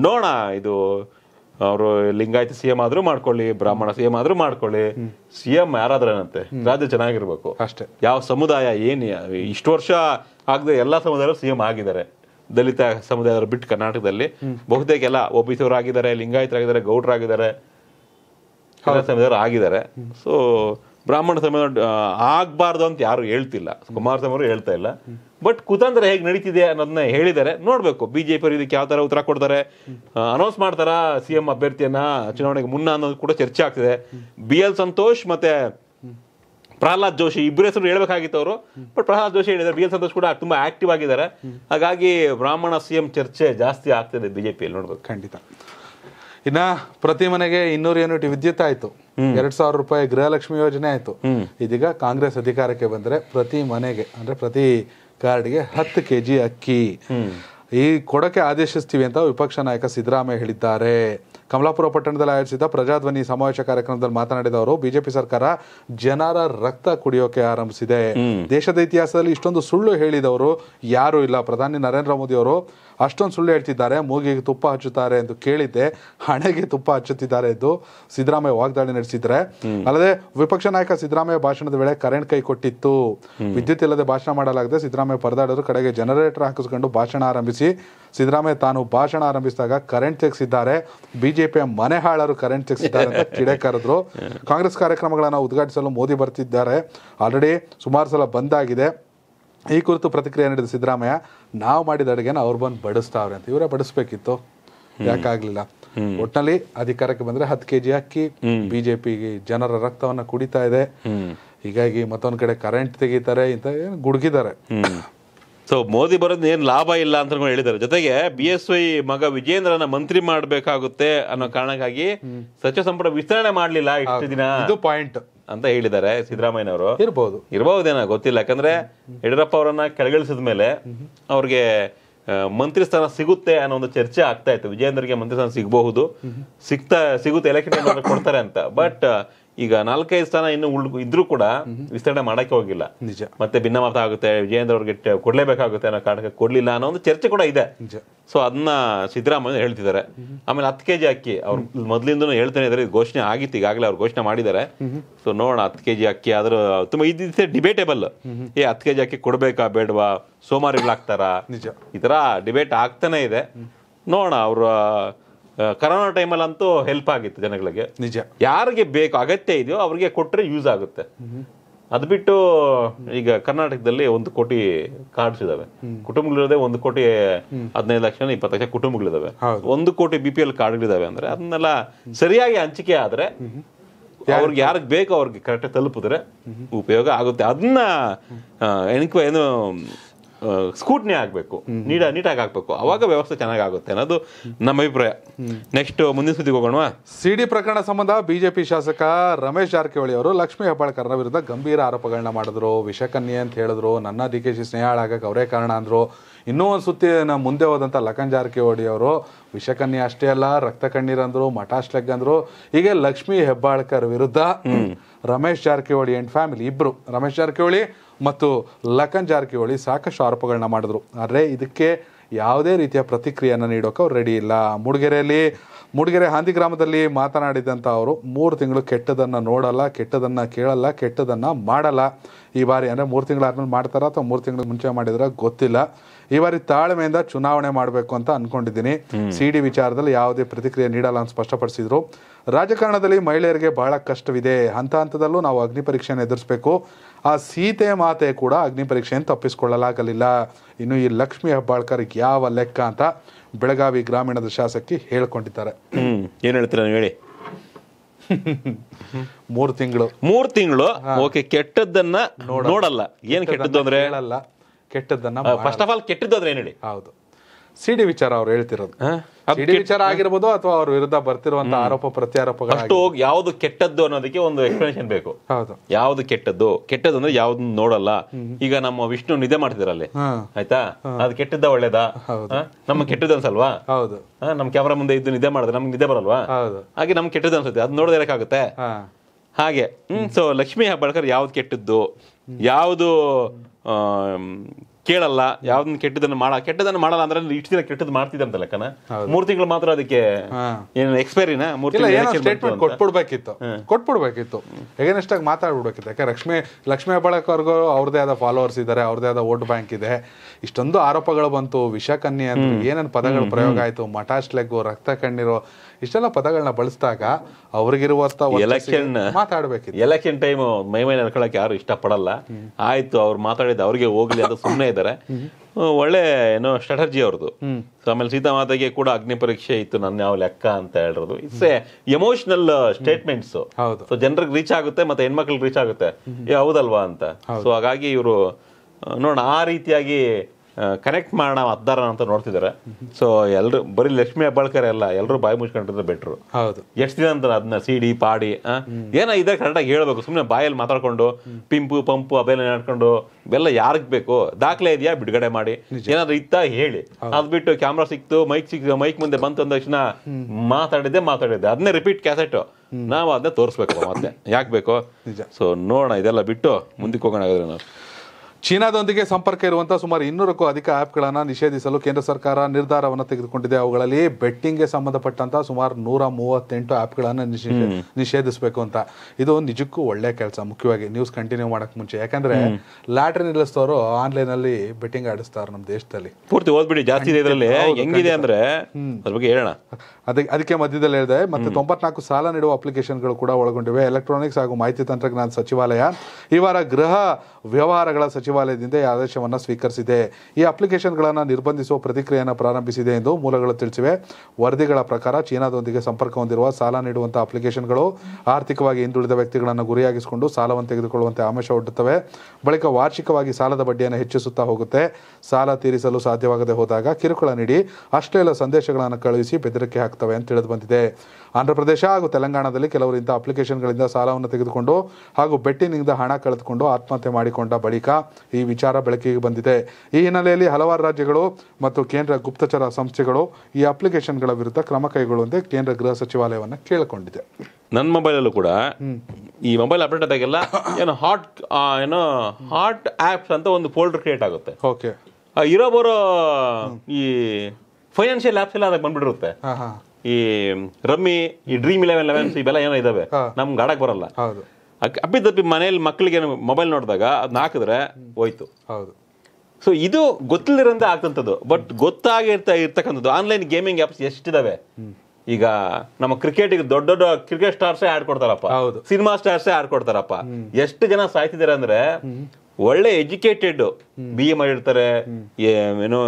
ನೋಡ ಇದು ಅವರು ಲಿಂಗಾಯತ ಸಿಎಂ ಆದ್ರೂ ಮಾಡ್ಕೊಳ್ಳಿ ಬ್ರಾಹ್ಮಣ ಸಿಎಂ ಆದ್ರೂ ಮಾಡ್ಕೊಳ್ಳಿ ಸಿಎಂ ಯಾರಾದ್ರನಂತೆ ರಾಜ್ಯ ಚೆನ್ನಾಗಿರ್ಬೇಕು ಅಷ್ಟೇ ಯಾವ ಸಮುದಾಯ ಏನು ಇಷ್ಟು ವರ್ಷ ಆಗದೆ ಎಲ್ಲಾ ಸಮುದಾಯರು ಸಿಎಂ ಆಗಿದ್ದಾರೆ ದಲಿತ ಸಮುದಾಯದವರು ಬಿಟ್ಟು ಕರ್ನಾಟಕದಲ್ಲಿ ಬಹುತೇಕ ಎಲ್ಲ ಒಬ್ಬಿಸವರು ಆಗಿದ್ದಾರೆ ಲಿಂಗಾಯತರಾಗಿದ್ದಾರೆ ಗೌಡ್ರಾಗಿದ್ದಾರೆ ಆಗಿದ್ದಾರೆ ಆಗಿದ್ದಾರೆ ಸೊ ಬ್ರಾಹ್ಮಣ ಸಮಾಜ ಆಗ್ಬಾರ್ದು ಅಂತ ಯಾರು ಹೇಳ್ತಿಲ್ಲ ಕುಮಾರಸ್ವಾಮಿ ಹೇಳ್ತಾ ಇಲ್ಲ ಬಟ್ ಕುತಂತ್ರ ಹೇಗೆ ನಡೀತಿದೆ ಅನ್ನೋದನ್ನ ಹೇಳಿದ್ದಾರೆ ನೋಡಬೇಕು ಬಿಜೆಪಿಯವರು ಇದಕ್ಕೆ ಯಾವ ತರ ಉತ್ತರ ಕೊಡ್ತಾರೆ ಅನೌನ್ಸ್ ಮಾಡ್ತಾರ ಸಿ ಎಂ ಅಭ್ಯರ್ಥಿಯನ್ನ ಚುನಾವಣೆಗೆ ಮುನ್ನ ಅನ್ನೋದು ಕೂಡ ಚರ್ಚೆ ಆಗ್ತಿದೆ ಬಿ ಎಲ್ ಸಂತೋಷ್ ಮತ್ತೆ ಪ್ರಹ್ಲಾದ್ ಜೋಶಿ ಇಬ್ಬರ ಹೆಸರು ಹೇಳ್ಬೇಕಾಗಿತ್ತು ಅವರು ಬಟ್ ಪ್ರಹ್ಲಾದ್ ಜೋಶಿ ಹೇಳಿದ್ದಾರೆ ಬಿ ಎಲ್ ಸಂತೋಷ್ ಕೂಡ ತುಂಬಾ ಆಕ್ಟಿವ್ ಆಗಿದ್ದಾರೆ ಹಾಗಾಗಿ ಬ್ರಾಹ್ಮಣ ಸಿ ಎಂ ಚರ್ಚೆ ಜಾಸ್ತಿ ಆಗ್ತಿದೆ ಬಿಜೆಪಿಯಲ್ಲಿ ನೋಡ್ಬೇಕು ಖಂಡಿತ ಇನ್ನ ಪ್ರತಿ ಮನೆಗೆ ಇನ್ನೂರು ಯೂನಿಟ್ ವಿದ್ಯುತ್ ಆಯ್ತು ಎರಡ್ ಸಾವಿರ ರೂಪಾಯಿ ಗೃಹಲಕ್ಷ್ಮಿ ಯೋಜನೆ ಆಯ್ತು ಇದೀಗ ಕಾಂಗ್ರೆಸ್ ಅಧಿಕಾರಕ್ಕೆ ಬಂದ್ರೆ ಪ್ರತಿ ಮನೆಗೆ ಅಂದ್ರೆ ಪ್ರತಿ ಕಾರ್ಡ್ಗೆ ಹತ್ತು ಕೆಜಿ ಅಕ್ಕಿ ಈ ಕೊಡಕ್ಕೆ ಆದೇಶಿಸ್ತೀವಿ ಅಂತ ವಿಪಕ್ಷ ನಾಯಕ ಸಿದ್ದರಾಮಯ್ಯ ಹೇಳಿದ್ದಾರೆ ಕಮಲಾಪುರ ಪಟ್ಟಣದಲ್ಲಿ ಆಯೋಜಿಸಿದ್ದ ಪ್ರಜಾಧ್ವನಿ ಸಮಾವೇಶ ಕಾರ್ಯಕ್ರಮದಲ್ಲಿ ಮಾತನಾಡಿದ ಅವರು ಬಿಜೆಪಿ ಸರ್ಕಾರ ಜನರ ರಕ್ತ ಕುಡಿಯೋಕೆ ಆರಂಭಿಸಿದೆ ದೇಶದ ಇತಿಹಾಸದಲ್ಲಿ ಇಷ್ಟೊಂದು ಸುಳ್ಳು ಹೇಳಿದವರು ಯಾರು ಇಲ್ಲ ಪ್ರಧಾನಿ ನರೇಂದ್ರ ಮೋದಿ ಅವರು ಅಷ್ಟೊಂದು ಸುಳ್ಳು ಹೇಳ್ತಿದ್ದಾರೆ ಮೂಗಿಗೆ ತುಪ್ಪ ಹಚ್ಚುತ್ತಾರೆ ಎಂದು ಕೇಳಿದ್ದೆ ಹಣೆಗೆ ತುಪ್ಪ ಹಚ್ಚುತ್ತಿದ್ದಾರೆ ಎಂದು ಸಿದ್ದರಾಮಯ್ಯ ವಾಗ್ದಾಳಿ ನಡೆಸಿದ್ರೆ ಅಲ್ಲದೆ ವಿಪಕ್ಷ ನಾಯಕ ಸಿದ್ದರಾಮಯ್ಯ ಭಾಷಣದ ವೇಳೆ ಕರೆಂಟ್ ಕೈ ಕೊಟ್ಟಿತ್ತು ವಿದ್ಯುತ್ ಇಲ್ಲದೆ ಭಾಷಣ ಮಾಡಲಾಗದೆ ಸಿದ್ದರಾಮಯ್ಯ ಪರದಾಡಿದ್ರು ಕಡೆಗೆ ಜನರೇಟರ್ ಹಾಕಿಸ್ಕೊಂಡು ಭಾಷಣ ಆರಂಭಿಸಿ ಸಿದ್ದರಾಮಯ್ಯ ತಾನು ಭಾಷಣ ಆರಂಭಿಸಿದಾಗ ಕರೆಂಟ್ ತೆಗೆಸಿದ್ದಾರೆ ಬಿಜೆಪಿಯ ಮನೆ ಹಾಳರು ಕರೆಂಟ್ ತೆಗೆಸಿದ್ದಾರೆ ಅಂತ ಕಿಡೆ ಕರೆದ್ರು ಕಾಂಗ್ರೆಸ್ ಕಾರ್ಯಕ್ರಮಗಳನ್ನು ಉದ್ಘಾಟಿಸಲು ಮೋದಿ ಬರ್ತಿದ್ದಾರೆ ಆಲ್ರೆಡಿ ಸುಮಾರು ಸಲ ಬಂದಾಗಿದೆ ಈ ಕುರಿತು ಪ್ರತಿಕ್ರಿಯೆ ನೀಡಿದ ಸಿದ್ದರಾಮಯ್ಯ ನಾವು ಮಾಡಿದ ಅಡುಗೆನ ಅವ್ರು ಬಂದು ಬಡಿಸ್ತಾವ್ರೆ ಅಂತ ಇವರೇ ಬಡಿಸ್ಬೇಕಿತ್ತು ಯಾಕಾಗ್ಲಿಲ್ಲ ಒಟ್ಟಿನಲ್ಲಿ ಅಧಿಕಾರಕ್ಕೆ ಬಂದ್ರೆ ಹತ್ತು ಕೆಜಿ ಅಕ್ಕಿ ಬಿಜೆಪಿ ಜನರ ರಕ್ತವನ್ನ ಕುಡಿತಾ ಇದೆ ಹೀಗಾಗಿ ಮತ್ತೊಂದ್ ಕಡೆ ಕರೆಂಟ್ ತೆಗೀತಾರೆ ಇಂತ ಗುಡುಗಿದ್ದಾರೆ ಸೊ ಮೋದಿ ಬರೋದು ಏನು ಲಾಭ ಇಲ್ಲ ಅಂತ ಹೇಳಿದ್ದಾರೆ ಜೊತೆಗೆ ಬಿ ಎಸ್ ವೈ ಮಗ ವಿಜೇಂದ್ರನ ಮಂತ್ರಿ ಮಾಡಬೇಕಾಗುತ್ತೆ ಅನ್ನೋ ಕಾರಣಕ್ಕಾಗಿ ಸಚಿವ ಸಂಪುಟ ವಿಸ್ತರಣೆ ಮಾಡಲಿಲ್ಲ ಇಷ್ಟು ದಿನ ಇದು ಪಾಯಿಂಟ್ ಅಂತ ಹೇಳಿದ್ದಾರೆ ಅವರು ಇರಬಹುದು ಇರಬಹುದೇನೋ ಗೊತ್ತಿಲ್ಲ ಯಾಕಂದ್ರೆ ಯಡಿಯೂರಪ್ಪ ಅವರನ್ನ ಕೆಳಗಿಳಿಸಿದ ಮೇಲೆ ಅವ್ರಿಗೆ ಮಂತ್ರಿ ಸ್ಥಾನ ಸಿಗುತ್ತೆ ಅನ್ನೋ ಒಂದು ಚರ್ಚೆ ಆಗ್ತಾ ಇತ್ತು ವಿಜೇಂದ್ರಗೆ ಮಂತ್ರಿ ಸ್ಥಾನ ಸಿಗಬಹುದು ಸಿಗ್ತಾ ಸಿಗುತ್ತೆ ಎಲೆಕ್ಷನ್ ಕೊಡ್ತಾರೆ ಅಂತ ಬಟ್ ಈಗ ನಾಲ್ಕೈದು ಸ್ಥಾನ ಇನ್ನು ಉಳ್ ಇದ್ರೂ ಕೂಡ ವಿಸ್ತರಣೆ ಮಾಡಕ್ಕೆ ಹೋಗಿಲ್ಲ ನಿಜ ಮತ್ತೆ ಭಿನ್ನಮತ ಆಗುತ್ತೆ ವಿಜಯೇಂದ್ರ ಅವ್ರಿಗೆ ಕೊಡ್ಲೇಬೇಕಾಗುತ್ತೆ ಅನ್ನೋ ಕಾರಣಕ್ಕೆ ಕೊಡ್ಲಿಲ್ಲ ಅನ್ನೋ ಒಂದು ಚರ್ಚೆ ಕೂಡ ಇದೆ ಸೊ ಅದನ್ನ ಸಿದ್ದರಾಮಯ್ಯ ಹೇಳ್ತಿದ್ದಾರೆ ಆಮೇಲೆ ಹತ್ತು ಕೆಜಿ ಅಕ್ಕಿ ಅವ್ರು ಮೊದಲಿಂದ ಹೇಳ್ತಾನೆ ಇದ್ದಾರೆ ಘೋಷಣೆ ಆಗಿತ್ತು ಈಗಾಗಲೇ ಅವ್ರು ಘೋಷಣೆ ಮಾಡಿದ್ದಾರೆ ಸೊ ನೋಡೋಣ ಹತ್ತು ಕೆಜಿ ಅಕ್ಕಿ ಆದ್ರೂ ತುಂಬಾ ಇದ್ದೇ ಡಿಬೇಟೇಬಲ್ ಏ ಹತ್ತು ಕೆಜಿ ಅಕ್ಕಿ ಕೊಡ್ಬೇಕಾ ಬೇಡವಾ ಸೋಮಾರಿಗಳಾಗ್ತಾರಾ ಈ ತರ ಡಿಬೇಟ್ ಆಗ್ತಾನೆ ಇದೆ ನೋಡೋಣ ಅವ್ರ ಕರೋನಾ ಅಂತೂ ಹೆಲ್ಪ್ ಆಗಿತ್ತು ಜನಗಳಿಗೆ ನಿಜ ಯಾರಿಗೆ ಬೇಕು ಅಗತ್ಯ ಇದೆಯೋ ಅವ್ರಿಗೆ ಕೊಟ್ಟರೆ ಯೂಸ್ ಆಗುತ್ತೆ ಅದು ಬಿಟ್ಟು ಈಗ ಕರ್ನಾಟಕದಲ್ಲಿ ಒಂದು ಕೋಟಿ ಕಾರ್ಡ್ಸ್ ಇದಾವೆ ಕುಟುಂಬಗಳಿರೋದೇ ಒಂದು ಕೋಟಿ ಹದಿನೈದು ಲಕ್ಷ ಇಪ್ಪತ್ತು ಲಕ್ಷ ಕುಟುಂಬಗಳಿದಾವೆ ಒಂದು ಕೋಟಿ ಬಿ ಪಿ ಎಲ್ ಕಾರ್ಡ್ಗಳಿದಾವೆ ಅಂದ್ರೆ ಅದನ್ನೆಲ್ಲ ಸರಿಯಾಗಿ ಹಂಚಿಕೆ ಆದ್ರೆ ಅವ್ರಿಗೆ ಯಾರಿಗೆ ಬೇಕು ಅವ್ರಿಗೆ ಕರೆಕ್ಟ್ ತಲುಪಿದ್ರೆ ಉಪಯೋಗ ಆಗುತ್ತೆ ಅದನ್ನ ಏನು ಸ್ಕೂಟ್ನಿ ಆಗಬೇಕು ನೀಡ ನೀಟಾಗಿ ಹಾಕ್ಬೇಕು ಅವಾಗ ವ್ಯವಸ್ಥೆ ಚೆನ್ನಾಗಾಗುತ್ತೆ ಅನ್ನೋದು ನಮ್ಮ ಅಭಿಪ್ರಾಯ ನೆಕ್ಸ್ಟ್ ಮುಂದಿನ ಸುದ್ದಿಗೆ ಹೋಗೋಣ ಸಿಡಿ ಪ್ರಕರಣ ಸಂಬಂಧ ಬಿಜೆಪಿ ಶಾಸಕ ರಮೇಶ್ ಜಾರಕಿಹೊಳಿ ಅವರು ಲಕ್ಷ್ಮೀ ಹೆಬ್ಬಾಳ್ಕರ್ನ ವಿರುದ್ಧ ಗಂಭೀರ ಆರೋಪಗಳನ್ನ ಮಾಡಿದ್ರು ವಿಷಕನ್ಯೆ ಅಂತ ಹೇಳಿದ್ರು ನನ್ನ ಡಿ ಕೆ ಶಿ ಸ್ನೇಹ ಆಗಕ್ಕೆ ಅವರೇ ಕಾರಣ ಅಂದ್ರು ಇನ್ನೂ ಒಂದು ಸುತ್ತಿನ ಮುಂದೆ ಹೋದಂಥ ಲಖನ್ ಜಾರಕಿಹೊಳಿ ಅವರು ವಿಷಕನ್ಯೆ ಅಷ್ಟೇ ಅಲ್ಲ ರಕ್ತ ಕಣ್ಣೀರಂದ್ರು ಮಠಾಶ್ಲೆಗ್ ಅಂದ್ರು ಹೀಗೆ ಲಕ್ಷ್ಮೀ ಹೆಬ್ಬಾಳ್ಕರ್ ವಿರುದ್ಧ ರಮೇಶ್ ಜಾರಕಿಹೊಳಿ ಅಂಡ್ ಫ್ಯಾಮಿಲಿ ಇಬ್ರು ರಮೇಶ್ ಜಾರಕಿಹೊಳಿ ಮತ್ತು ಲಖನ್ ಜಾರಕಿಹೊಳಿ ಸಾಕಷ್ಟು ಆರೋಪಗಳನ್ನ ಮಾಡಿದ್ರು ಆದರೆ ಇದಕ್ಕೆ ಯಾವುದೇ ರೀತಿಯ ಪ್ರತಿಕ್ರಿಯೆಯನ್ನು ನೀಡೋಕೆ ಅವ್ರು ರೆಡಿ ಇಲ್ಲ ಮೂಡಿಗೆರೆಯಲ್ಲಿ ಮೂಡಿಗೆರೆ ಹಾಂದಿ ಗ್ರಾಮದಲ್ಲಿ ಮಾತನಾಡಿದಂಥ ಅವರು ಮೂರು ತಿಂಗಳು ಕೆಟ್ಟದನ್ನು ನೋಡಲ್ಲ ಕೆಟ್ಟದನ್ನು ಕೇಳಲ್ಲ ಕೆಟ್ಟದನ್ನು ಮಾಡಲ್ಲ ಈ ಬಾರಿ ಅಂದರೆ ಮೂರು ತಿಂಗಳು ಆದಮೇಲೆ ಮಾಡ್ತಾರಾ ಅಥವಾ ಮೂರು ತಿಂಗಳು ಮುಂಚೆ ಮಾಡಿದ್ರೆ ಗೊತ್ತಿಲ್ಲ ಈ ಬಾರಿ ತಾಳ್ಮೆಯಿಂದ ಚುನಾವಣೆ ಮಾಡಬೇಕು ಅಂತ ಅಂದ್ಕೊಂಡಿದ್ದೀನಿ ಸಿ ಡಿ ವಿಚಾರದಲ್ಲಿ ಯಾವುದೇ ಪ್ರತಿಕ್ರಿಯೆ ನೀಡಲ್ಲ ಅಂತ ಸ್ಪಷ್ಟಪಡಿಸಿದರು ರಾಜಕಾರಣದಲ್ಲಿ ಮಹಿಳೆಯರಿಗೆ ಬಹಳ ಕಷ್ಟವಿದೆ ಹಂತ ಹಂತದಲ್ಲೂ ನಾವು ಅಗ್ನಿ ಪರೀಕ್ಷೆಯನ್ನು ಎದುರಿಸಬೇಕು ಆ ಸೀತೆ ಮಾತೆ ಕೂಡ ಅಗ್ನಿ ಪರೀಕ್ಷೆಯನ್ನು ತಪ್ಪಿಸಿಕೊಳ್ಳಲಾಗಲಿಲ್ಲ ಇನ್ನು ಈ ಲಕ್ಷ್ಮಿ ಹೆಬ್ಬಾಳ್ಕರ್ ಯಾವ ಲೆಕ್ಕ ಅಂತ ಬೆಳಗಾವಿ ಗ್ರಾಮೀಣದ ಶಾಸಕಿ ಹೇಳ್ಕೊಂಡಿದ್ದಾರೆ ಏನ್ ಹೇಳ್ತೀರಾ ಹೇಳಿ ಮೂರು ತಿಂಗಳು ಮೂರು ತಿಂಗಳು ಓಕೆ ಕೆಟ್ಟದ್ದನ್ನ ನೋಡಲ್ಲ ಏನ್ ಕೆಟ್ಟದ್ದು ಅಂದ್ರೆ ಹೇಳಲ್ಲ ಕೆಟ್ಟದ್ದನ್ನ ಫಸ್ಟ್ ಆಫ್ ಆಲ್ ಕೆಟ್ಟದ್ದು ಅಂದ್ರೆ ಏನ್ ಹೇಳಿ ಹೌದು ಸಿ ಡಿ ವಿಚಾರ ಅವ್ರು ಹೇಳ್ತಿರೋದು ಸಿಡಿ ವಿಚಾರ ಆಗಿರ್ಬೋದು ಅಥವಾ ಅವ್ರ ವಿರುದ್ಧ ಬರ್ತಿರುವಂತ ಆರೋಪ ಪ್ರತ್ಯಾರೋಪ ಯಾವ್ದು ಕೆಟ್ಟದ್ದು ಅನ್ನೋದಕ್ಕೆ ಒಂದು ಎಕ್ಸ್ಪ್ಲನೇಷನ್ ಬೇಕು ಯಾವ್ದು ಕೆಟ್ಟದ್ದು ಕೆಟ್ಟದ್ದು ಅಂದ್ರೆ ಯಾವ್ದು ನೋಡಲ್ಲ ಈಗ ನಮ್ಮ ವಿಷ್ಣು ನಿದ್ದೆ ಮಾಡ್ತಿದ್ರಲ್ಲಿ ಆಯ್ತಾ ಅದು ಕೆಟ್ಟದ್ದ ಒಳ್ಳೇದಾ ನಮ್ಮ ಕೆಟ್ಟದ್ದು ಅನ್ಸಲ್ವಾ ಹೌದು ನಮ್ಮ ಕ್ಯಾಮ್ರಾ ಮುಂದೆ ಇದ್ದು ನಿದ್ದೆ ಮಾಡಿದ್ರೆ ನಮ್ಗೆ ನಿದ್ದೆ ಬರಲ್ವಾ ಹಾಗೆ ನಮ್ಗೆ ಕೆಟ್ಟದ್ದು ಅನ್ಸುತ್ತೆ ಅದ್ ನೋಡದೇ ಇರಕ್ಕಾಗುತ್ತೆ ಹಾಗೆ ಸೊ ಲಕ್ಷ್ಮಿ ಹೆಬ್ಬಾಳ್ಕರ್ ಯಾವ್ದು ಕೆಟ್ಟದ್ದು ಯಾವುದು ಕೇಳಲ್ಲ ಯಾವ್ದನ್ನ ಕೆಟ್ಟದನ್ನು ಮಾಡ ಕೆಟ್ಟದನ್ನು ಮಾಡಲ್ಲ ಅಂದ್ರೆ ಇಷ್ಟು ದಿನ ಕೆಟ್ಟದ್ ಮಾಡ್ತಿದ್ದೆ ಅಂತ ಲೆಕ್ಕನ ಮೂರು ತಿಂಗಳು ಮಾತ್ರ ಅದಕ್ಕೆ ಏನು ಎಕ್ಸ್ಪೈರಿನ ಸ್ಟೇಟ್ಮೆಂಟ್ ಕೊಟ್ಬಿಡ್ಬೇಕಿತ್ತು ಕೊಟ್ಬಿಡ್ಬೇಕಿತ್ತು ಎಗೇನೆಸ್ಟ್ ಮಾತಾಡ್ಬಿಡ್ಬೇಕಿತ್ತು ಯಾಕಂದ್ರೆ ಲಕ್ಷ್ಮೀ ಲಕ್ಷ್ಮೀ ಬಳಕರ್ಗೂ ಅವ್ರದೇ ಆದ ಫಾಲೋವರ್ಸ್ ಇದ್ದಾರೆ ಅವ್ರದೇ ಆದ ವೋಟ್ ಬ್ಯಾಂಕ್ ಇದೆ ಇಷ್ಟೊಂದು ಆರೋಪಗಳು ಬಂತು ವಿಷ ಅಂದ್ರೆ ಏನೇನು ಪದಗಳು ಪ್ರಯೋಗ ಆಯ್ತು ಮಟಾಶ್ಲೆಗ್ಗು ರಕ್ತ ಕಣ್ಣಿರೋ ಇಷ್ಟೆಲ್ಲ ಪದಗಳನ್ನ ಬಳಸಿದಾಗ ಅವ್ರಿಗಿರುವಂತಹ ಎಲೆಕ್ಷನ್ ಎಲೆಕ್ಷನ್ ಟೈಮ್ ಮೈ ಮೈ ನಡ್ಕೊಳಕ್ ಯಾರು ಇಷ್ಟಪಡಲ್ಲ ಆಯ್ತು ಅವ್ರು ಮಾತಾಡಿದ ಅವ್ರಿಗೆ ಹೋಗ್ಲಿ ಅಂತ ಸುಮ್ಮನೆ ಇದ್ದಾರೆ ಒಳ್ಳೆ ಏನೋ ಸ್ಟ್ರಾಟಜಿ ಅವ್ರದ್ದು ಆಮೇಲೆ ಸೀತಾಮಾತೆಗೆ ಕೂಡ ಅಗ್ನಿ ಪರೀಕ್ಷೆ ಇತ್ತು ನನ್ನ ಯಾವ ಲೆಕ್ಕ ಅಂತ ಹೇಳಿರೋದು it's a emotional statements so ಜನರಿಗೆ ರೀಚ್ ಆಗುತ್ತೆ ಮತ್ತೆ ಹೆಣ್ಮಕ್ಳಿಗೆ ರೀಚ್ ಆಗುತ್ತೆ ಹೌದಲ್ವಾ ಅಂತ ಸೊ ಹಾಗಾಗಿ ಇವರು ನೋಡೋಣ ಆ ರೀತಿಯಾಗಿ ಕನೆಕ್ಟ್ ಮಾಡೋಣ ಅದ್ದಾರ ಅಂತ ನೋಡ್ತಿದ್ದಾರೆ ಸೊ ಎಲ್ಲರೂ ಬರೀ ಲಕ್ಷ್ಮಿ ಹೆಬ್ಬಾಳ್ಕರ್ ಎಲ್ಲ ಎಲ್ಲರೂ ಬಾಯಿ ಮುಚ್ಕೊಂಡಿದ್ರೆ ಬೆಟ್ರು ಹೌದು ಎಷ್ಟು ದಿನ ಅಂತ ಅದನ್ನ ಸಿಡಿ ಪಾಡಿ ಏನೋ ಇದೆ ಕರೆಕ್ಟಾಗಿ ಹೇಳ್ಬೇಕು ಸುಮ್ಮನೆ ಬಾಯಲ್ಲಿ ಮಾತಾಡ್ಕೊಂಡು ಪಿಂಪು ಪಂಪು ಅಬೆಲ್ಲ ನಡ್ಕೊಂಡು ಇವೆಲ್ಲ ಯಾರಿಗೆ ಬೇಕು ದಾಖಲೆ ಇದೆಯಾ ಬಿಡುಗಡೆ ಮಾಡಿ ಏನಾದ್ರು ಇತ್ತ ಹೇಳಿ ಅದ್ ಬಿಟ್ಟು ಕ್ಯಾಮ್ರಾ ಸಿಕ್ತು ಮೈಕ್ ಸಿಕ್ ಮೈಕ್ ಮುಂದೆ ಬಂತು ಅಂದ ತಕ್ಷಣ ಮಾತಾಡಿದ್ದೆ ಮಾತಾಡಿದ್ದೆ ಅದನ್ನೇ ರಿಪೀಟ್ ಕ್ಯಾಸೆಟ್ ನಾವು ಅದನ್ನ ತೋರಿಸ್ಬೇಕು ಮತ್ತೆ ಯಾಕೆ ಬೇಕು ಸೊ ನೋಡೋಣ ಇದೆಲ್ಲ ಬಿಟ್ಟು ಮುಂದಕ್ಕೆ ಹೋಗೋಣ ನಾವು ಚೀನಾದೊಂದಿಗೆ ಸಂಪರ್ಕ ಇರುವಂತಹ ಸುಮಾರು ಇನ್ನೂರಕ್ಕೂ ಅಧಿಕ ಆ್ಯಪ್ಗಳನ್ನು ನಿಷೇಧಿಸಲು ಕೇಂದ್ರ ಸರ್ಕಾರ ನಿರ್ಧಾರವನ್ನು ತೆಗೆದುಕೊಂಡಿದೆ ಅವುಗಳಲ್ಲಿ ಬೆಟ್ಟಿಂಗ್ಗೆ ಸಂಬಂಧಪಟ್ಟಂತಹ ಸುಮಾರು ನೂರ ಮೂವತ್ತೆಂಟು ಆ್ಯಪ್ಗಳನ್ನು ನಿಷೇಧಿಸಬೇಕು ಅಂತ ಇದು ನಿಜಕ್ಕೂ ಒಳ್ಳೆ ಕೆಲಸ ಮುಖ್ಯವಾಗಿ ನ್ಯೂಸ್ ಕಂಟಿನ್ಯೂ ಮಾಡಕ್ ಮುಂಚೆ ಯಾಕಂದ್ರೆ ಲಾಟ್ರಿ ಆನ್ಲೈನ್ ಅಲ್ಲಿ ಬೆಟ್ಟಿಂಗ್ ಆಡಿಸ್ತಾರೆ ನಮ್ಮ ದೇಶದಲ್ಲಿ ಪೂರ್ತಿ ಓದ್ಬಿಡಿ ಜಾಸ್ತಿ ಇದರಲ್ಲಿ ಹೆಂಗಿದೆ ಅಂದ್ರೆ ಬಗ್ಗೆ ಹೇಳೋಣ ಅದಕ್ಕೆ ಅದಕ್ಕೆ ಮಧ್ಯದಲ್ಲಿ ಹೇಳಿದೆ ಮತ್ತೆ ತೊಂಬತ್ನಾಲ್ಕು ಸಾಲ ನೀಡುವ ಅಪ್ಲಿಕೇಶನ್ಗಳು ಕೂಡ ಒಳಗೊಂಡಿವೆ ಎಲೆಕ್ಟ್ರಾನಿಕ್ಸ್ ಹಾಗೂ ಮಾಹಿತಿ ತಂತ್ರಜ್ಞಾನ ಸಚಿವಾಲಯ ಈ ವಾರ ಗೃಹ ವ್ಯವಹಾರಗಳ ಸಚಿವಾಲಯದಿಂದ ಈ ಆದೇಶವನ್ನು ಸ್ವೀಕರಿಸಿದೆ ಈ ಅಪ್ಲಿಕೇಶನ್ಗಳನ್ನು ನಿರ್ಬಂಧಿಸುವ ಪ್ರತಿಕ್ರಿಯೆಯನ್ನು ಪ್ರಾರಂಭಿಸಿದೆ ಎಂದು ಮೂಲಗಳು ತಿಳಿಸಿವೆ ವರದಿಗಳ ಪ್ರಕಾರ ಚೀನಾದೊಂದಿಗೆ ಸಂಪರ್ಕ ಹೊಂದಿರುವ ಸಾಲ ನೀಡುವಂಥ ಅಪ್ಲಿಕೇಶನ್ಗಳು ಆರ್ಥಿಕವಾಗಿ ಹಿಂದುಳಿದ ವ್ಯಕ್ತಿಗಳನ್ನು ಗುರಿಯಾಗಿಸಿಕೊಂಡು ಸಾಲವನ್ನು ತೆಗೆದುಕೊಳ್ಳುವಂತೆ ಆಮಿಷ ಒಡ್ಡುತ್ತವೆ ಬಳಿಕ ವಾರ್ಷಿಕವಾಗಿ ಸಾಲದ ಬಡ್ಡಿಯನ್ನು ಹೆಚ್ಚಿಸುತ್ತಾ ಹೋಗುತ್ತೆ ಸಾಲ ತೀರಿಸಲು ಸಾಧ್ಯವಾಗದೆ ಹೋದಾಗ ಕಿರುಕುಳ ನೀಡಿ ಅಷ್ಟೆಲ್ಲ ಸಂದೇಶಗಳನ್ನು ಕಳುಹಿಸಿ ಬೆದರಿಕೆ ಹಾಕ್ತವೆ ಅಂತ ತಿಳಿದು ಬಂದಿದೆ ಆಂಧ್ರಪ್ರದೇಶ ಹಾಗೂ ತೆಲಂಗಾಣದಲ್ಲಿ ಕೆಲವರು ಇಂಥ ಅಪ್ಲಿಕೇಶನ್ಗಳಿಂದ ಸಾಲವನ್ನು ತೆಗೆದುಕೊಂಡು ಹಾಗೂ ಬೆಟ್ಟಿನಿಂದ ಹಣ ಕಳೆದುಕೊಂಡು ಆತ್ಮಹತ್ಯೆ ಮಾಡಿಕೊಂಡ ಬಳಿಕ ಈ ವಿಚಾರ ಬೆಳಕಿಗೆ ಬಂದಿದೆ ಈ ಹಿನ್ನೆಲೆಯಲ್ಲಿ ಹಲವಾರು ರಾಜ್ಯಗಳು ಮತ್ತು ಕೇಂದ್ರ ಗುಪ್ತಚರ ಸಂಸ್ಥೆಗಳು ಈ ಅಪ್ಲಿಕೇಶನ್ಗಳ ವಿರುದ್ಧ ಕ್ರಮ ಕೈಗೊಳ್ಳುವಂತೆ ಕೇಂದ್ರ ಗೃಹ ಸಚಿವಾಲಯವನ್ನು ಕೇಳಿಕೊಂಡಿದೆ ನನ್ನ ಮೊಬೈಲಲ್ಲೂ ಕೂಡ ಈ ಮೊಬೈಲ್ ಅಪ್ಡೇಟ್ ಆದಾಗೆಲ್ಲ ಏನೋ ಹಾಟ್ ಏನೋ ಹಾಟ್ ಆ್ಯಪ್ಸ್ ಅಂತ ಒಂದು ಫೋಲ್ಡರ್ ಕ್ರಿಯೇಟ್ ಆಗುತ್ತೆ ಓಕೆ ಇರೋ ಈ ಫೈನಾನ್ಷಿಯಲ್ ಆಪ್ಸ್ ಎಲ್ಲ ಅದಕ್ಕೆ ಬಂದ್ಬಿಟ್ಟಿರುತ್ತೆ ಈ ರಮ್ಮಿ ಈ ಡ್ರೀಮ್ ಇಲೆವೆನ್ ಲೆವೆನ್ಸ್ ಇವೆಲ್ಲ ಏನೋ ಇದಾವೆ ನಮ್ಗೆ ಆಡಕ್ ಬರಲ್ಲ ತಪ್ಪಿ ಮನೇಲಿ ಮಕ್ಕಳಿಗೆ ಮೊಬೈಲ್ ನೋಡಿದಾಗ ಅದನ್ನ ಹಾಕಿದ್ರೆ ಹೋಯ್ತು ಹೌದು ಸೊ ಇದು ಗೊತ್ತಿಲ್ಲದಿರಂದ ಆಗ್ತಂಥದ್ದು ಬಟ್ ಗೊತ್ತಾಗಿರ್ತಾ ಇರ್ತಕ್ಕಂಥದ್ದು ಆನ್ಲೈನ್ ಗೇಮಿಂಗ್ ಆ್ಯಪ್ಸ್ ಎಷ್ಟಿದಾವೆ ಈಗ ನಮ್ಮ ಕ್ರಿಕೆಟಿಗೆ ದೊಡ್ಡ ದೊಡ್ಡ ಕ್ರಿಕೆಟ್ ಸ್ಟಾರ್ಸೇ ಆಡ್ಕೊಡ್ತಾರಪ್ಪ ಸಿನಿಮಾ ಸ್ಟಾರ್ಸೇ ಆಡ್ಕೊಡ್ತಾರಪ್ಪ ಎಷ್ಟು ಜನ ಸಾಯ್ತಿದಾರೆ ಅಂದ್ರೆ ಒಳ್ಳೆ ಎಜುಕೇಟೆಡ್ ಬಿ ಎ ಮಾಡಿರ್ತಾರೆ ಏನು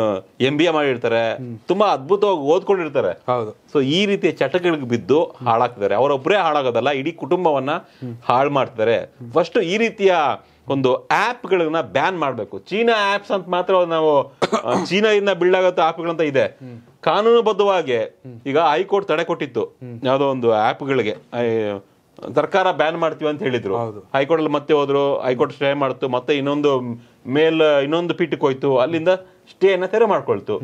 ಎಂ ಬಿ ಎ ಮಾಡಿರ್ತಾರೆ ತುಂಬಾ ಅದ್ಭುತವಾಗಿ ಓದ್ಕೊಂಡಿರ್ತಾರೆ ಹೌದು ಸೊ ಈ ರೀತಿಯ ಚಟಗಳಿಗೆ ಬಿದ್ದು ಹಾಳಾಗ್ತಿದ್ದಾರೆ ಅವರೊಬ್ಬರೇ ಹಾಳಾಗೋದಲ್ಲ ಇಡೀ ಕುಟುಂಬವನ್ನ ಹಾಳು ಮಾಡ್ತಾರೆ ಫಸ್ಟ್ ಈ ರೀತಿಯ ಒಂದು ಆ್ಯಪ್ಗಳನ್ನ ಬ್ಯಾನ್ ಮಾಡಬೇಕು ಚೀನಾ ಆಪ್ಸ್ ಅಂತ ಮಾತ್ರ ನಾವು ಚೀನಾದಿಂದ ಬಿಲ್ಡ್ ಆಗೋ ಆ್ಯಪ್ಗಳಂತ ಇದೆ ಕಾನೂನುಬದ್ಧವಾಗಿ ಈಗ ಹೈಕೋರ್ಟ್ ತಡೆ ಕೊಟ್ಟಿತ್ತು ಯಾವುದೋ ಒಂದು ಆ್ಯಪ್ಗಳಿಗೆ ಸರ್ಕಾರ ಬ್ಯಾನ್ ಮಾಡ್ತೀವಿ ಅಂತ ಹೇಳಿದ್ರು ಹೈಕೋರ್ಟ್ ಅಲ್ಲಿ ಮತ್ತೆ ಹೋದ್ರು ಹೈಕೋರ್ಟ್ ಸ್ಟೇ ಮಾಡ್ತು ಮತ್ತೆ ಇನ್ನೊಂದು ಮೇಲ್ ಇನ್ನೊಂದು ಪೀಠಕ್ಕೆ ಹೋಯ್ತು ಅಲ್ಲಿಂದ ಸ್ಟೇ ಅನ್ನ ತೆರೆ ಮಾಡ್ಕೊಳ್ತು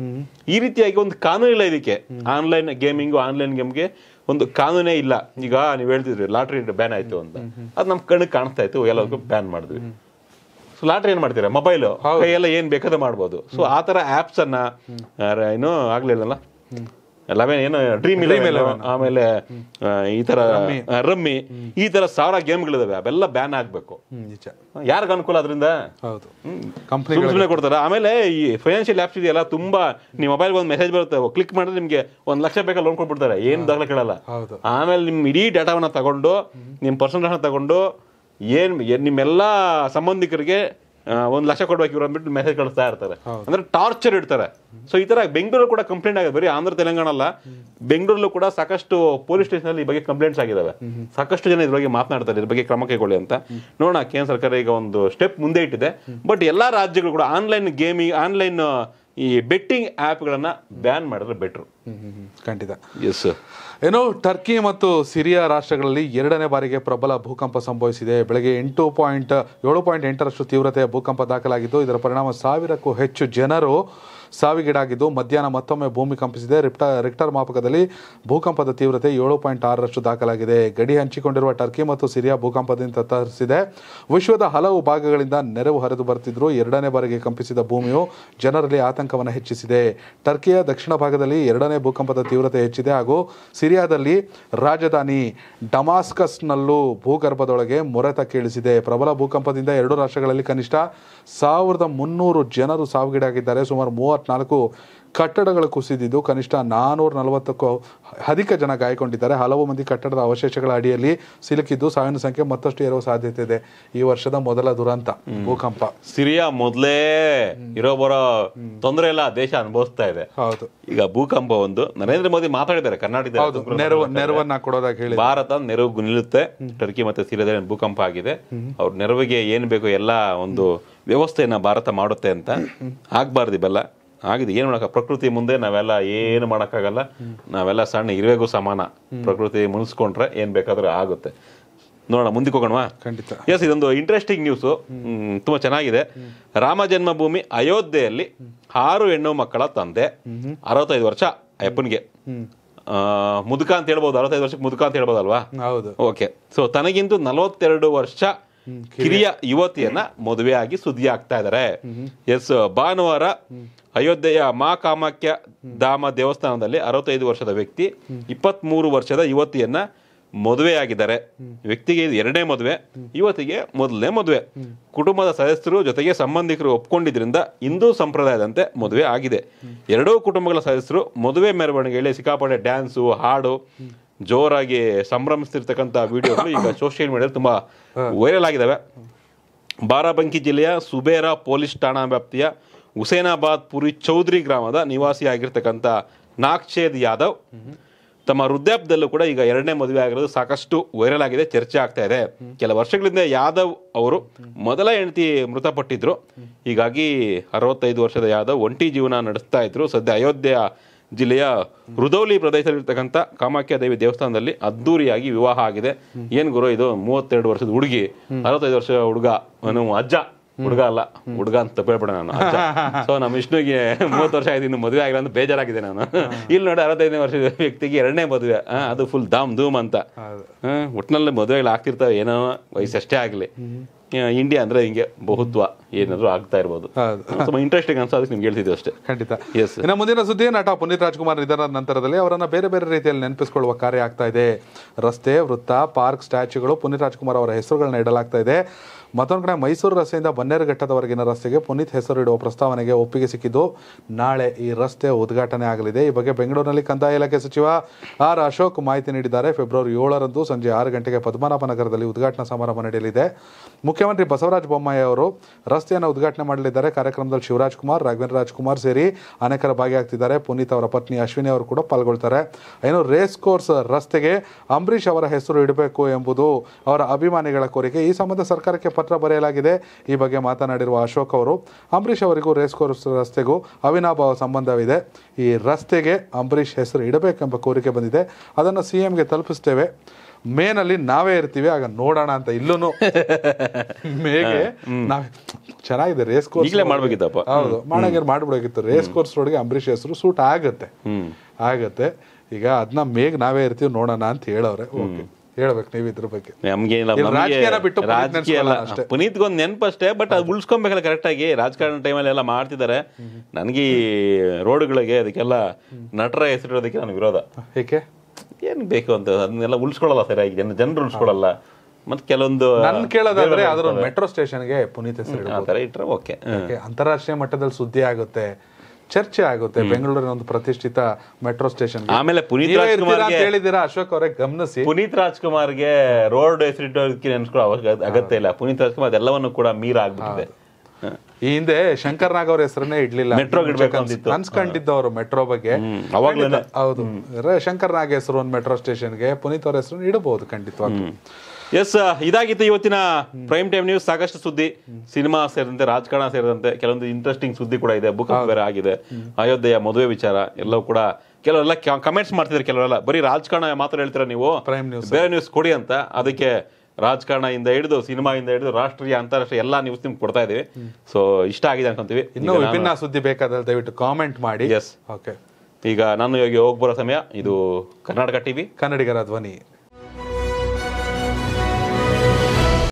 ಈ ರೀತಿಯಾಗಿ ಒಂದು ಕಾನೂನು ಇಲ್ಲ ಇದಕ್ಕೆ ಆನ್ಲೈನ್ ಗೇಮಿಂಗ್ ಆನ್ಲೈನ್ ಗೇಮ್ಗೆ ಒಂದು ಕಾನೂನೇ ಇಲ್ಲ ಈಗ ನೀವು ಹೇಳ್ತಿದ್ರಿ ಲಾಟ್ರಿ ಬ್ಯಾನ್ ಆಯ್ತು ಅಂತ ಅದು ನಮ್ ಕಣ್ಣಿಗೆ ಕಾಣಿಸ್ತಾ ಇತ್ತು ಎಲ್ಲದಕ್ಕೂ ಬ್ಯಾನ್ ಮಾಡಿದ್ವಿ ಸೊ ಲಾಟ್ರಿ ಏನ್ ಮಾಡ್ತೀರಾ ಮೊಬೈಲ್ ಎಲ್ಲ ಏನ್ ಬೇಕಾದ ಮಾಡ್ಬೋದು ಸೊ ಆ ತರ ಆಪ್ಸ್ ಅನ್ನ ಏನು ಆಗ್ಲಿಲ್ಲಲ್ಲ ಎಲ್ಲವೇ ಏನು ಡ್ರೀಮ್ ಇಲೆವೆನ್ ಆಮೇಲೆ ಈ ತರ ರಮ್ಮಿ ಈ ತರ ಸಾವಿರ ಗೇಮ್ಗಳಿದಾವೆ ಅವೆಲ್ಲ ಬ್ಯಾನ್ ಆಗ್ಬೇಕು ಯಾರಿಗ ಅನುಕೂಲ ಅದರಿಂದ ಕೊಡ್ತಾರೆ ಆಮೇಲೆ ಈ ಫೈನಾನ್ಷಿಯಲ್ ಆಪ್ಸ್ ಇದೆಯಲ್ಲ ತುಂಬಾ ನಿಮ್ಮ ಮೊಬೈಲ್ ಒಂದು ಮೆಸೇಜ್ ಬರುತ್ತೆ ಕ್ಲಿಕ್ ಮಾಡಿದ್ರೆ ನಿಮ್ಗೆ ಒಂದ್ ಲಕ್ಷ ಬೇಕಾ ಲೋನ್ ಕೊಟ್ಬಿಡ್ತಾರೆ ಏನ್ ದಾಖಲೆ ಕೇಳಲ್ಲ ಆಮೇಲೆ ನಿಮ್ ಇಡೀ ಡೇಟಾವನ್ನ ತಗೊಂಡು ನಿಮ್ ಪರ್ಸನಲ್ ತಗೊಂಡು ಏನ್ ನಿಮ್ಮೆಲ್ಲಾ ಸಂಬಂಧಿಕರಿಗೆ ಒಂದು ಲಕ್ಷ ಕೊಡ್ಬೇಕು ಇವ್ರು ಅಂದ್ಬಿಟ್ಟು ಮೆಸೇಜ್ ಕಳಿಸ್ತಾ ಇರ್ತಾರೆ ಅಂದ್ರೆ ಟಾರ್ಚರ್ ಇಡ್ತಾರೆ ಸೊ ಈ ತರ ಬೆಂಗಳೂರು ಕೂಡ ಕಂಪ್ಲೇಂಟ್ ಆಗಿದೆ ಬರೀ ಆಂಧ್ರ ತೆಲಂಗಾಣ ಅಲ್ಲ ಬೆಂಗಳೂರಲ್ಲೂ ಕೂಡ ಸಾಕಷ್ಟು ಪೊಲೀಸ್ ಸ್ಟೇಷನ್ ಅಲ್ಲಿ ಈ ಬಗ್ಗೆ ಕಂಪ್ಲೇಂಟ್ಸ್ ಆಗಿದಾವೆ ಸಾಕಷ್ಟು ಜನ ಇದ್ರ ಬಗ್ಗೆ ಮಾತನಾಡ್ತಾರೆ ಇದ್ರ ಬಗ್ಗೆ ಕ್ರಮ ಕೈಗೊಳ್ಳಿ ಅಂತ ನೋಡೋಣ ಕೇಂದ್ರ ಸರ್ಕಾರ ಈಗ ಒಂದು ಸ್ಟೆಪ್ ಮುಂದೆ ಇಟ್ಟಿದೆ ಬಟ್ ಎಲ್ಲಾ ರಾಜ್ಯಗಳು ಕೂಡ ಆನ್ಲೈನ್ ಗೇಮಿಂಗ್ ಆನ್ಲೈನ್ ಈ ಬೆಟ್ಟಿಂಗ್ ಆಪ್ಗಳನ್ನ ಬ್ಯಾನ್ ಮಾಡಿದ್ರೆ ಬೆಟ್ರು ಖಂಡಿತ ಎಸ್ ಏನು ಟರ್ಕಿ ಮತ್ತು ಸಿರಿಯಾ ರಾಷ್ಟ್ರಗಳಲ್ಲಿ ಎರಡನೇ ಬಾರಿಗೆ ಪ್ರಬಲ ಭೂಕಂಪ ಸಂಭವಿಸಿದೆ ಬೆಳಗ್ಗೆ ಎಂಟು ಪಾಯಿಂಟ್ ಏಳು ಪಾಯಿಂಟ್ ಎಂಟರಷ್ಟು ತೀವ್ರತೆಯ ಭೂಕಂಪ ದಾಖಲಾಗಿದ್ದು ಇದರ ಪರಿಣಾಮ ಸಾವಿರಕ್ಕೂ ಹೆಚ್ಚು ಜನರು ಸಾವಿಗೀಡಾಗಿದ್ದು ಮಧ್ಯಾಹ್ನ ಮತ್ತೊಮ್ಮೆ ಭೂಮಿ ಕಂಪಿಸಿದೆ ರಿಪ್ಟ ರಿಕ್ಟರ್ ಮಾಪಕದಲ್ಲಿ ಭೂಕಂಪದ ತೀವ್ರತೆ ಏಳು ಪಾಯಿಂಟ್ ಆರರಷ್ಟು ದಾಖಲಾಗಿದೆ ಗಡಿ ಹಂಚಿಕೊಂಡಿರುವ ಟರ್ಕಿ ಮತ್ತು ಸಿರಿಯಾ ಭೂಕಂಪದಿಂದ ತತ್ತರಿಸಿದೆ ವಿಶ್ವದ ಹಲವು ಭಾಗಗಳಿಂದ ನೆರವು ಹರಿದು ಬರುತ್ತಿದ್ದರು ಎರಡನೇ ಬಾರಿಗೆ ಕಂಪಿಸಿದ ಭೂಮಿಯು ಜನರಲ್ಲಿ ಆತಂಕವನ್ನು ಹೆಚ್ಚಿಸಿದೆ ಟರ್ಕಿಯ ದಕ್ಷಿಣ ಭಾಗದಲ್ಲಿ ಎರಡನೇ ಭೂಕಂಪದ ತೀವ್ರತೆ ಹೆಚ್ಚಿದೆ ಹಾಗೂ ಸಿರಿಯಾದಲ್ಲಿ ರಾಜಧಾನಿ ಡಮಾಸ್ಕಸ್ನಲ್ಲೂ ಭೂಗರ್ಭದೊಳಗೆ ಮೊರೆತ ಕೇಳಿಸಿದೆ ಪ್ರಬಲ ಭೂಕಂಪದಿಂದ ಎರಡು ರಾಷ್ಟ್ರಗಳಲ್ಲಿ ಕನಿಷ್ಠ ಸಾವಿರದ ಮುನ್ನೂರು ಜನರು ಸಾವಿಗೀಡಾಗಿದ್ದಾರೆ ಸುಮಾರು ಮೂವತ್ತು ಮೂವತ್ನಾಲ್ಕು ಕಟ್ಟಡಗಳು ಕುಸಿದಿದ್ದು ಕನಿಷ್ಠ ನಾನೂರ ನಲವತ್ತಕ್ಕೂ ಅಧಿಕ ಜನ ಗಾಯಗೊಂಡಿದ್ದಾರೆ ಹಲವು ಮಂದಿ ಕಟ್ಟಡದ ಅವಶೇಷಗಳ ಅಡಿಯಲ್ಲಿ ಸಿಲುಕಿದ್ದು ಸಾವಿನ ಸಂಖ್ಯೆ ಮತ್ತಷ್ಟು ಏರುವ ಸಾಧ್ಯತೆ ಇದೆ ಈ ವರ್ಷದ ಮೊದಲ ದುರಂತ ಭೂಕಂಪ ಸಿರಿಯಾ ಮೊದಲೇ ಇರೋ ಬರೋ ತೊಂದರೆ ಎಲ್ಲ ದೇಶ ಅನುಭವಿಸ್ತಾ ಇದೆ ಹೌದು ಈಗ ಭೂಕಂಪ ಒಂದು ನರೇಂದ್ರ ಮೋದಿ ಮಾತಾಡಿದ್ದಾರೆ ಕರ್ನಾಟಕದ ನೆರವು ನೆರವನ್ನ ಕೊಡೋದಾಗಿ ಹೇಳಿ ಭಾರತ ನೆರವು ನಿಲ್ಲುತ್ತೆ ಟರ್ಕಿ ಮತ್ತೆ ಸಿರಿಯಾದಲ್ಲಿ ಭೂಕಂಪ ಆಗಿದೆ ಅವ್ರ ನೆರವಿಗೆ ಏನ್ ಬೇಕು ಎಲ್ಲ ಒಂದು ವ್ಯವಸ್ಥೆಯನ್ನ ಭಾರತ ಮಾಡುತ್ತೆ ಅಂತ ಆಗ್ಬಾರ್ದು ಇವೆಲ್ಲ ಆಗಿದೆ ಏನು ಮಾಡೋಕ್ಕ ಪ್ರಕೃತಿ ಮುಂದೆ ನಾವೆಲ್ಲ ಏನು ಮಾಡೋಕ್ಕಾಗಲ್ಲ ನಾವೆಲ್ಲ ಸಣ್ಣ ಇರುವೆಗೂ ಸಮಾನ ಪ್ರಕೃತಿ ಮುನಿಸ್ಕೊಂಡ್ರೆ ಏನು ಬೇಕಾದರೂ ಆಗುತ್ತೆ ನೋಡೋಣ ಮುಂದಕ್ಕೆ ಹೋಗೋಣವಾ ಖಂಡಿತ ಎಸ್ ಇದೊಂದು ಇಂಟ್ರೆಸ್ಟಿಂಗ್ ನ್ಯೂಸು ತುಂಬ ಚೆನ್ನಾಗಿದೆ ರಾಮ ಜನ್ಮಭೂಮಿ ಅಯೋಧ್ಯೆಯಲ್ಲಿ ಆರು ಹೆಣ್ಣು ಮಕ್ಕಳ ತಂದೆ ಅರವತ್ತೈದು ವರ್ಷ ಅಯ್ಯಪ್ಪನಿಗೆ ಮುದುಕ ಅಂತ ಹೇಳ್ಬೋದು ಅರವತ್ತೈದು ವರ್ಷಕ್ಕೆ ಮುದುಕ ಅಂತ ಹೇಳ್ಬೋದಲ್ವಾ ಹೌದು ಓಕೆ ಸೊ ತನಗಿಂತ ನಲವತ್ತೆರಡು ವರ್ಷ ಕಿರಿಯ ಯುವತಿಯನ್ನ ಮದುವೆಯಾಗಿ ಸುದ್ದಿ ಆಗ್ತಾ ಇದ್ದಾರೆ ಎಸ್ ಭಾನುವಾರ ಅಯೋಧ್ಯೆಯ ಮಾ ಕಾಮಾಖ್ಯ ಧಾಮ ದೇವಸ್ಥಾನದಲ್ಲಿ ಅರವತ್ತೈದು ವರ್ಷದ ವ್ಯಕ್ತಿ ಮೂರು ವರ್ಷದ ಯುವತಿಯನ್ನ ಆಗಿದ್ದಾರೆ ವ್ಯಕ್ತಿಗೆ ಇದು ಎರಡನೇ ಮದುವೆ ಯುವತಿಗೆ ಮೊದಲನೇ ಮದುವೆ ಕುಟುಂಬದ ಸದಸ್ಯರು ಜೊತೆಗೆ ಸಂಬಂಧಿಕರು ಒಪ್ಕೊಂಡಿದ್ರಿಂದ ಹಿಂದೂ ಸಂಪ್ರದಾಯದಂತೆ ಮದುವೆ ಆಗಿದೆ ಎರಡೂ ಕುಟುಂಬಗಳ ಸದಸ್ಯರು ಮದುವೆ ಮೆರವಣಿಗೆಯಲ್ಲಿ ಸಿಕ್ಕಾಪಟ್ಟೆ ಡ್ಯಾನ್ಸು ಹಾಡು ಜೋರಾಗಿ ಸಂಭ್ರಮಿಸ್ತಿರ್ತಕ್ಕಂಥ ವಿಡಿಯೋಗಳು ಈಗ ಸೋಷಿಯಲ್ ಮೀಡಿಯಾದಲ್ಲಿ ತುಂಬ ವೈರಲ್ ಆಗಿದ್ದಾವೆ ಬಾರಾಬಂಕಿ ಜಿಲ್ಲೆಯ ಸುಬೇರ ಪೊಲೀಸ್ ಠಾಣಾ ವ್ಯಾಪ್ತಿಯ ಹುಸೇನಾಬಾದ್ ಪುರಿ ಚೌಧರಿ ಗ್ರಾಮದ ನಿವಾಸಿಯಾಗಿರ್ತಕ್ಕಂಥ ನಾಕ್ಷೇದ್ ಯಾದವ್ ತಮ್ಮ ವೃದ್ಧಾಪ್ಯದಲ್ಲೂ ಕೂಡ ಈಗ ಎರಡನೇ ಮದುವೆ ಆಗಿರೋದು ಸಾಕಷ್ಟು ವೈರಲ್ ಆಗಿದೆ ಚರ್ಚೆ ಆಗ್ತಾ ಇದೆ ಕೆಲ ವರ್ಷಗಳಿಂದ ಯಾದವ್ ಅವರು ಮೊದಲ ಹೆಂಡತಿ ಮೃತಪಟ್ಟಿದ್ರು ಹೀಗಾಗಿ ಅರವತ್ತೈದು ವರ್ಷದ ಯಾದವ್ ಒಂಟಿ ಜೀವನ ನಡೆಸ್ತಾ ಇದ್ರು ಸದ್ಯ ಅಯೋಧ್ಯೆಯ ಜಿಲ್ಲೆಯ ರುದೌಲಿ ಪ್ರದೇಶದಲ್ಲಿರ್ತಕ್ಕಂಥ ಕಾಮಾಖ್ಯ ದೇವಿ ದೇವಸ್ಥಾನದಲ್ಲಿ ಅದ್ದೂರಿಯಾಗಿ ವಿವಾಹ ಆಗಿದೆ ಏನು ಗುರು ಇದು ಮೂವತ್ತೆರಡು ವರ್ಷದ ಹುಡುಗಿ ಅರವತ್ತೈದು ವರ್ಷದ ಹುಡುಗ ಅಜ್ಜ ಹುಡುಗ ಅಲ್ಲ ಹುಡುಗ ಅಂತ ತಪ್ಪೇಳ್ಬೇಡ ನಾನು ಸೊ ನಮ್ಮ ವಿಷ್ಣುಗೆ ಮೂವತ್ತು ವರ್ಷ ಆಯ್ತು ಇನ್ನು ಮದುವೆ ಆಗಿಲ್ಲ ಅಂತ ಬೇಜಾರಾಗಿದೆ ನಾನು ಇಲ್ಲಿ ನೋಡಿ ಅರವತ್ತೈದನೇ ವರ್ಷದ ವ್ಯಕ್ತಿಗೆ ಎರಡನೇ ಮದುವೆ ಅದು ಫುಲ್ ದಾಮ್ ಧೂಮ್ ಅಂತ ಒಟ್ಟಿನಲ್ಲಿ ಮದುವೆಗಳು ಆಗ್ತಿರ್ತಾವೆ ಏನೋ ಅಷ್ಟೇ ಆಗಲಿ ಇಂಡಿಯಾ ಅಂದ್ರೆ ಹಿಂಗೆ ಬಹುತ್ವ ಏನಾದ್ರು ಆಗ್ತಾ ಇರ್ಬೋದು ಇಂಟ್ರೆಸ್ಟಿಂಗ್ ಅನ್ಸೋ ಅದಕ್ಕೆ ನಿಮ್ಗೆ ಹೇಳ್ತಿದ್ವಿ ಅಷ್ಟೇ ಖಂಡಿತ ಎಸ್ ಇನ್ನು ಮುಂದಿನ ಸುದ್ದಿ ನಟ ಪುನೀತ್ ರಾಜ್ಕುಮಾರ್ ಇದರ ನಂತರದಲ್ಲಿ ಅವರನ್ನ ಬೇರೆ ಬೇರೆ ರೀತಿಯಲ್ಲಿ ನೆನಪಿಸಿಕೊಳ್ಳುವ ಕಾರ್ಯ ಆಗ್ತಾ ಇದೆ ರಸ್ತೆ ವೃತ್ತ ಪಾರ್ಕ್ ಸ್ಟ್ಯಾಚ್ಯೂಗಳು ಪುನೀತ್ ರಾಜ್ಕುಮಾರ್ ಅವರ ಹೆಸರುಗಳನ್ನ ಇಡಲಾಗ್ತಾ ಇದೆ ಮತ್ತೊಂದು ಕಡೆ ಮೈಸೂರು ರಸ್ತೆಯಿಂದ ಬನ್ನೇರುಘಟ್ಟದವರೆಗಿನ ರಸ್ತೆಗೆ ಪುನೀತ್ ಹೆಸರು ಇಡುವ ಪ್ರಸ್ತಾವನೆಗೆ ಒಪ್ಪಿಗೆ ಸಿಕ್ಕಿದ್ದು ನಾಳೆ ಈ ರಸ್ತೆ ಉದ್ಘಾಟನೆ ಆಗಲಿದೆ ಈ ಬಗ್ಗೆ ಬೆಂಗಳೂರಿನಲ್ಲಿ ಕಂದಾಯ ಇಲಾಖೆ ಸಚಿವ ಆರ್ ಅಶೋಕ್ ಮಾಹಿತಿ ನೀಡಿದ್ದಾರೆ ಫೆಬ್ರವರಿ ಏಳರಂದು ಸಂಜೆ ಆರು ಗಂಟೆಗೆ ಪದ್ಮನಾಭ ನಗರದಲ್ಲಿ ಉದ್ಘಾಟನಾ ಸಮಾರಂಭ ನಡೆಯಲಿದೆ ಮುಖ್ಯಮಂತ್ರಿ ಬಸವರಾಜ ಬೊಮ್ಮಾಯಿ ಅವರು ರಸ್ತೆಯನ್ನು ಉದ್ಘಾಟನೆ ಮಾಡಲಿದ್ದಾರೆ ಕಾರ್ಯಕ್ರಮದಲ್ಲಿ ಶಿವರಾಜ್ ಕುಮಾರ್ ರಾಘವೇಂದ್ರ ರಾಜ್ಕುಮಾರ್ ಸೇರಿ ಅನೇಕರ ಭಾಗಿಯಾಗ್ತಿದ್ದಾರೆ ಪುನೀತ್ ಅವರ ಪತ್ನಿ ಅಶ್ವಿನಿ ಅವರು ಕೂಡ ಪಾಲ್ಗೊಳ್ತಾರೆ ಏನು ರೇಸ್ ಕೋರ್ಸ್ ರಸ್ತೆಗೆ ಅಂಬರೀಷ್ ಅವರ ಹೆಸರು ಇಡಬೇಕು ಎಂಬುದು ಅವರ ಅಭಿಮಾನಿಗಳ ಕೋರಿಕೆ ಈ ಸಂಬಂಧ ಸರ್ಕಾರಕ್ಕೆ ಪತ್ರ ಬರೆಯಲಾಗಿದೆ ಈ ಬಗ್ಗೆ ಮಾತನಾಡಿರುವ ಅಶೋಕ್ ಅವರು ಅಂಬರೀಷ್ ಅವರಿಗೂ ರೇಸ್ ಕೋರ್ಸ್ ರಸ್ತೆಗೂ ಅವಿನಾಭಾವ ಸಂಬಂಧವಿದೆ ಈ ರಸ್ತೆಗೆ ಅಂಬರೀಷ್ ಹೆಸರು ಇಡಬೇಕೆಂಬ ಕೋರಿಕೆ ಬಂದಿದೆ ಅದನ್ನು ಸಿ ಎಂಗೆ ತಲುಪಿಸ್ತೇವೆ ಅಲ್ಲಿ ನಾವೇ ಇರ್ತೀವಿ ಆಗ ನೋಡೋಣ ಅಂತ ಇಲ್ಲೂ ಮೇಗೆ ನಾವೇ ಚೆನ್ನಾಗಿದೆ ರೇಸ್ ಕೋರ್ಸ್ ಮಾಡ್ಬೇಕಿತ್ತಪ್ಪ ಹೌದು ಮಾಡಂಗೇರ್ ಮಾಡ್ಬಿಡೋಗಿತ್ತು ರೇಸ್ ಕೋರ್ಸ್ ರೋಡ್ಗೆ ಅಂಬರೀಷ್ ಹೆಸರು ಸೂಟ್ ಆಗತ್ತೆ ಆಗತ್ತೆ ಈಗ ಅದನ್ನ ಮೇಗ್ ನಾವೇ ಇರ್ತೀವಿ ನೋಡೋಣ ಅಂತ ಹೇಳವ್ರೆ ಓಕೆ ಹೇಳ್ಬೇಕು ನೀವು ಇದ್ರ ಬಗ್ಗೆ ಪುನೀತ್ಗೊಂದು ನೆನಪಷ್ಟೇ ಬಟ್ ಅದು ಉಳ್ಸ್ಕೊಬೇಕಲ್ಲ ಕರೆಕ್ಟ್ ಆಗಿ ರಾಜಕಾರಣ ಟೈಮಲ್ಲಿ ಎಲ್ಲ ಮಾಡ್ತಿದ್ದಾರೆ ನನಗೆ ರೋಡ್ಗಳಿಗೆ ಅದಕ್ಕೆಲ್ಲ ನಟರ ಹೆಸರಿಡೋದಕ್ಕೆ ನನ್ ವಿರೋಧ ಏಕೆ ಏನು ಬೇಕು ಅಂತ ಅದನ್ನೆಲ್ಲ ಉಳಿಸ್ಕೊಳ್ಳಲ್ಲ ಸರಿಯಾಗಿ ಜನ ಜನರು ಉಳಿಸ್ಕೊಳ್ಳಲ್ಲ ಮತ್ತೆ ಕೆಲವೊಂದು ನಾನು ಕೇಳೋದಾದ್ರೆ ಅದರ ಮೆಟ್ರೋ ಸ್ಟೇಷನ್ಗೆ ಪುನೀತ್ ಹೆಸರು ಇಟ್ಟರೆ ಓಕೆ ಅಂತಾರಾಷ್ಟ್ರೀಯ ಮಟ್ಟದಲ್ಲಿ ಸುದ್ದಿ ಆಗುತ್ತೆ ಚರ್ಚೆ ಆಗುತ್ತೆ ಬೆಂಗಳೂರಿನ ಒಂದು ಪ್ರತಿಷ್ಠಿತ ಮೆಟ್ರೋ ಸ್ಟೇಷನ್ ಆಮೇಲೆ ಪುನೀತ್ ರಾಜ್ಕುಮಾರ್ ಹೇಳಿದಿರಾ ಅಶೋಕ್ ಅವರೇ ಗಮನಿಸಿ ಪುನೀತ್ ರಾಜ್ಕುಮಾರ್ಗೆ ರೋಡ್ ಹೆಸರಿಟ್ಟು ನೆನ್ಸ್ಕೊಳ್ಳೋ ಅಗತ್ಯ ಇಲ್ಲ ಪುನೀತ್ ರಾಜ್ಕುಮಾರ್ ಅದೆಲ್ಲವನ್ನು ಕೂಡ ಮೀರಾಗ್ಬಿಟ್ಟಿದೆ ಈ ಹಿಂದೆ ಶಂಕರ್ ನಾಗ್ ಅವ್ರ ಹೆಸರನ್ನೇ ಇಡ್ಲಿಲ್ಲ ಮೆಟ್ರೋ ಅನ್ಸ್ಕೊಂಡಿದ್ದವರು ಮೆಟ್ರೋ ಬಗ್ಗೆ ಹೌದು ಶಂಕರ್ ನಾಗ್ ಹೆಸರು ಒಂದು ಮೆಟ್ರೋ ಸ್ಟೇಷನ್ಗೆ ಪುನೀತ್ ಅವ್ರ ಹೆಸರು ಇಡಬಹುದು ಖಂಡಿತ ಎಸ್ ಇದಾಗಿತ್ತು ಇವತ್ತಿನ ಪ್ರೈಮ್ ಟೈಮ್ ನ್ಯೂಸ್ ಸಾಕಷ್ಟು ಸುದ್ದಿ ಸಿನಿಮಾ ಸೇರಿದಂತೆ ರಾಜಕಾರಣ ಸೇರಿದಂತೆ ಕೆಲವೊಂದು ಇಂಟ್ರೆಸ್ಟಿಂಗ್ ಸುದ್ದಿ ಕೂಡ ಇದೆ ಬುಕ್ ಬೇರೆ ಆಗಿದೆ ಅಯೋಧ್ಯೆಯ ಮದುವೆ ವಿಚಾರ ಎಲ್ಲವೂ ಕೂಡ ಕೆಲವೆಲ್ಲ ಕಮೆಂಟ್ಸ್ ಮಾಡ್ತಿದ್ರು ಕೆಲವರೆಲ್ಲ ಬರೀ ರಾಜಕಾರಣ ಮಾತ್ರ ಹೇಳ್ತೀರಾ ನೀವು ಪ್ರೈಮ್ ನ್ಯೂಸ್ ಬೇರೆ ನ್ಯೂಸ್ ಕೊಡಿ ಅಂತ ಅದಕ್ಕೆ ರಾಜಕಾರಣ ಇಂದ ಹಿಡಿದು ಸಿನಿಮಾಯಿಂದ ಹಿಡಿದು ರಾಷ್ಟ್ರೀಯ ಅಂತಾರಾಷ್ಟ್ರೀಯ ಎಲ್ಲ ನ್ಯೂಸ್ ನಿಮ್ಗೆ ಕೊಡ್ತಾ ಇದೀವಿ ಸೊ ಇಷ್ಟ ಆಗಿದೆ ಅನ್ಕೊಂತೀವಿ ಇನ್ನೂ ವಿಭಿನ್ನ ಸುದ್ದಿ ಬೇಕಾದ್ರೆ ದಯವಿಟ್ಟು ಕಾಮೆಂಟ್ ಮಾಡಿ ಎಸ್ ಓಕೆ ಈಗ ನಾನು ಯೋಗಿ ಹೋಗ್ಬರೋ ಸಮಯ ಇದು ಕರ್ನಾಟಕ ಟಿವಿ ಕನ್ನಡಿಗರ ಧ್ವನಿ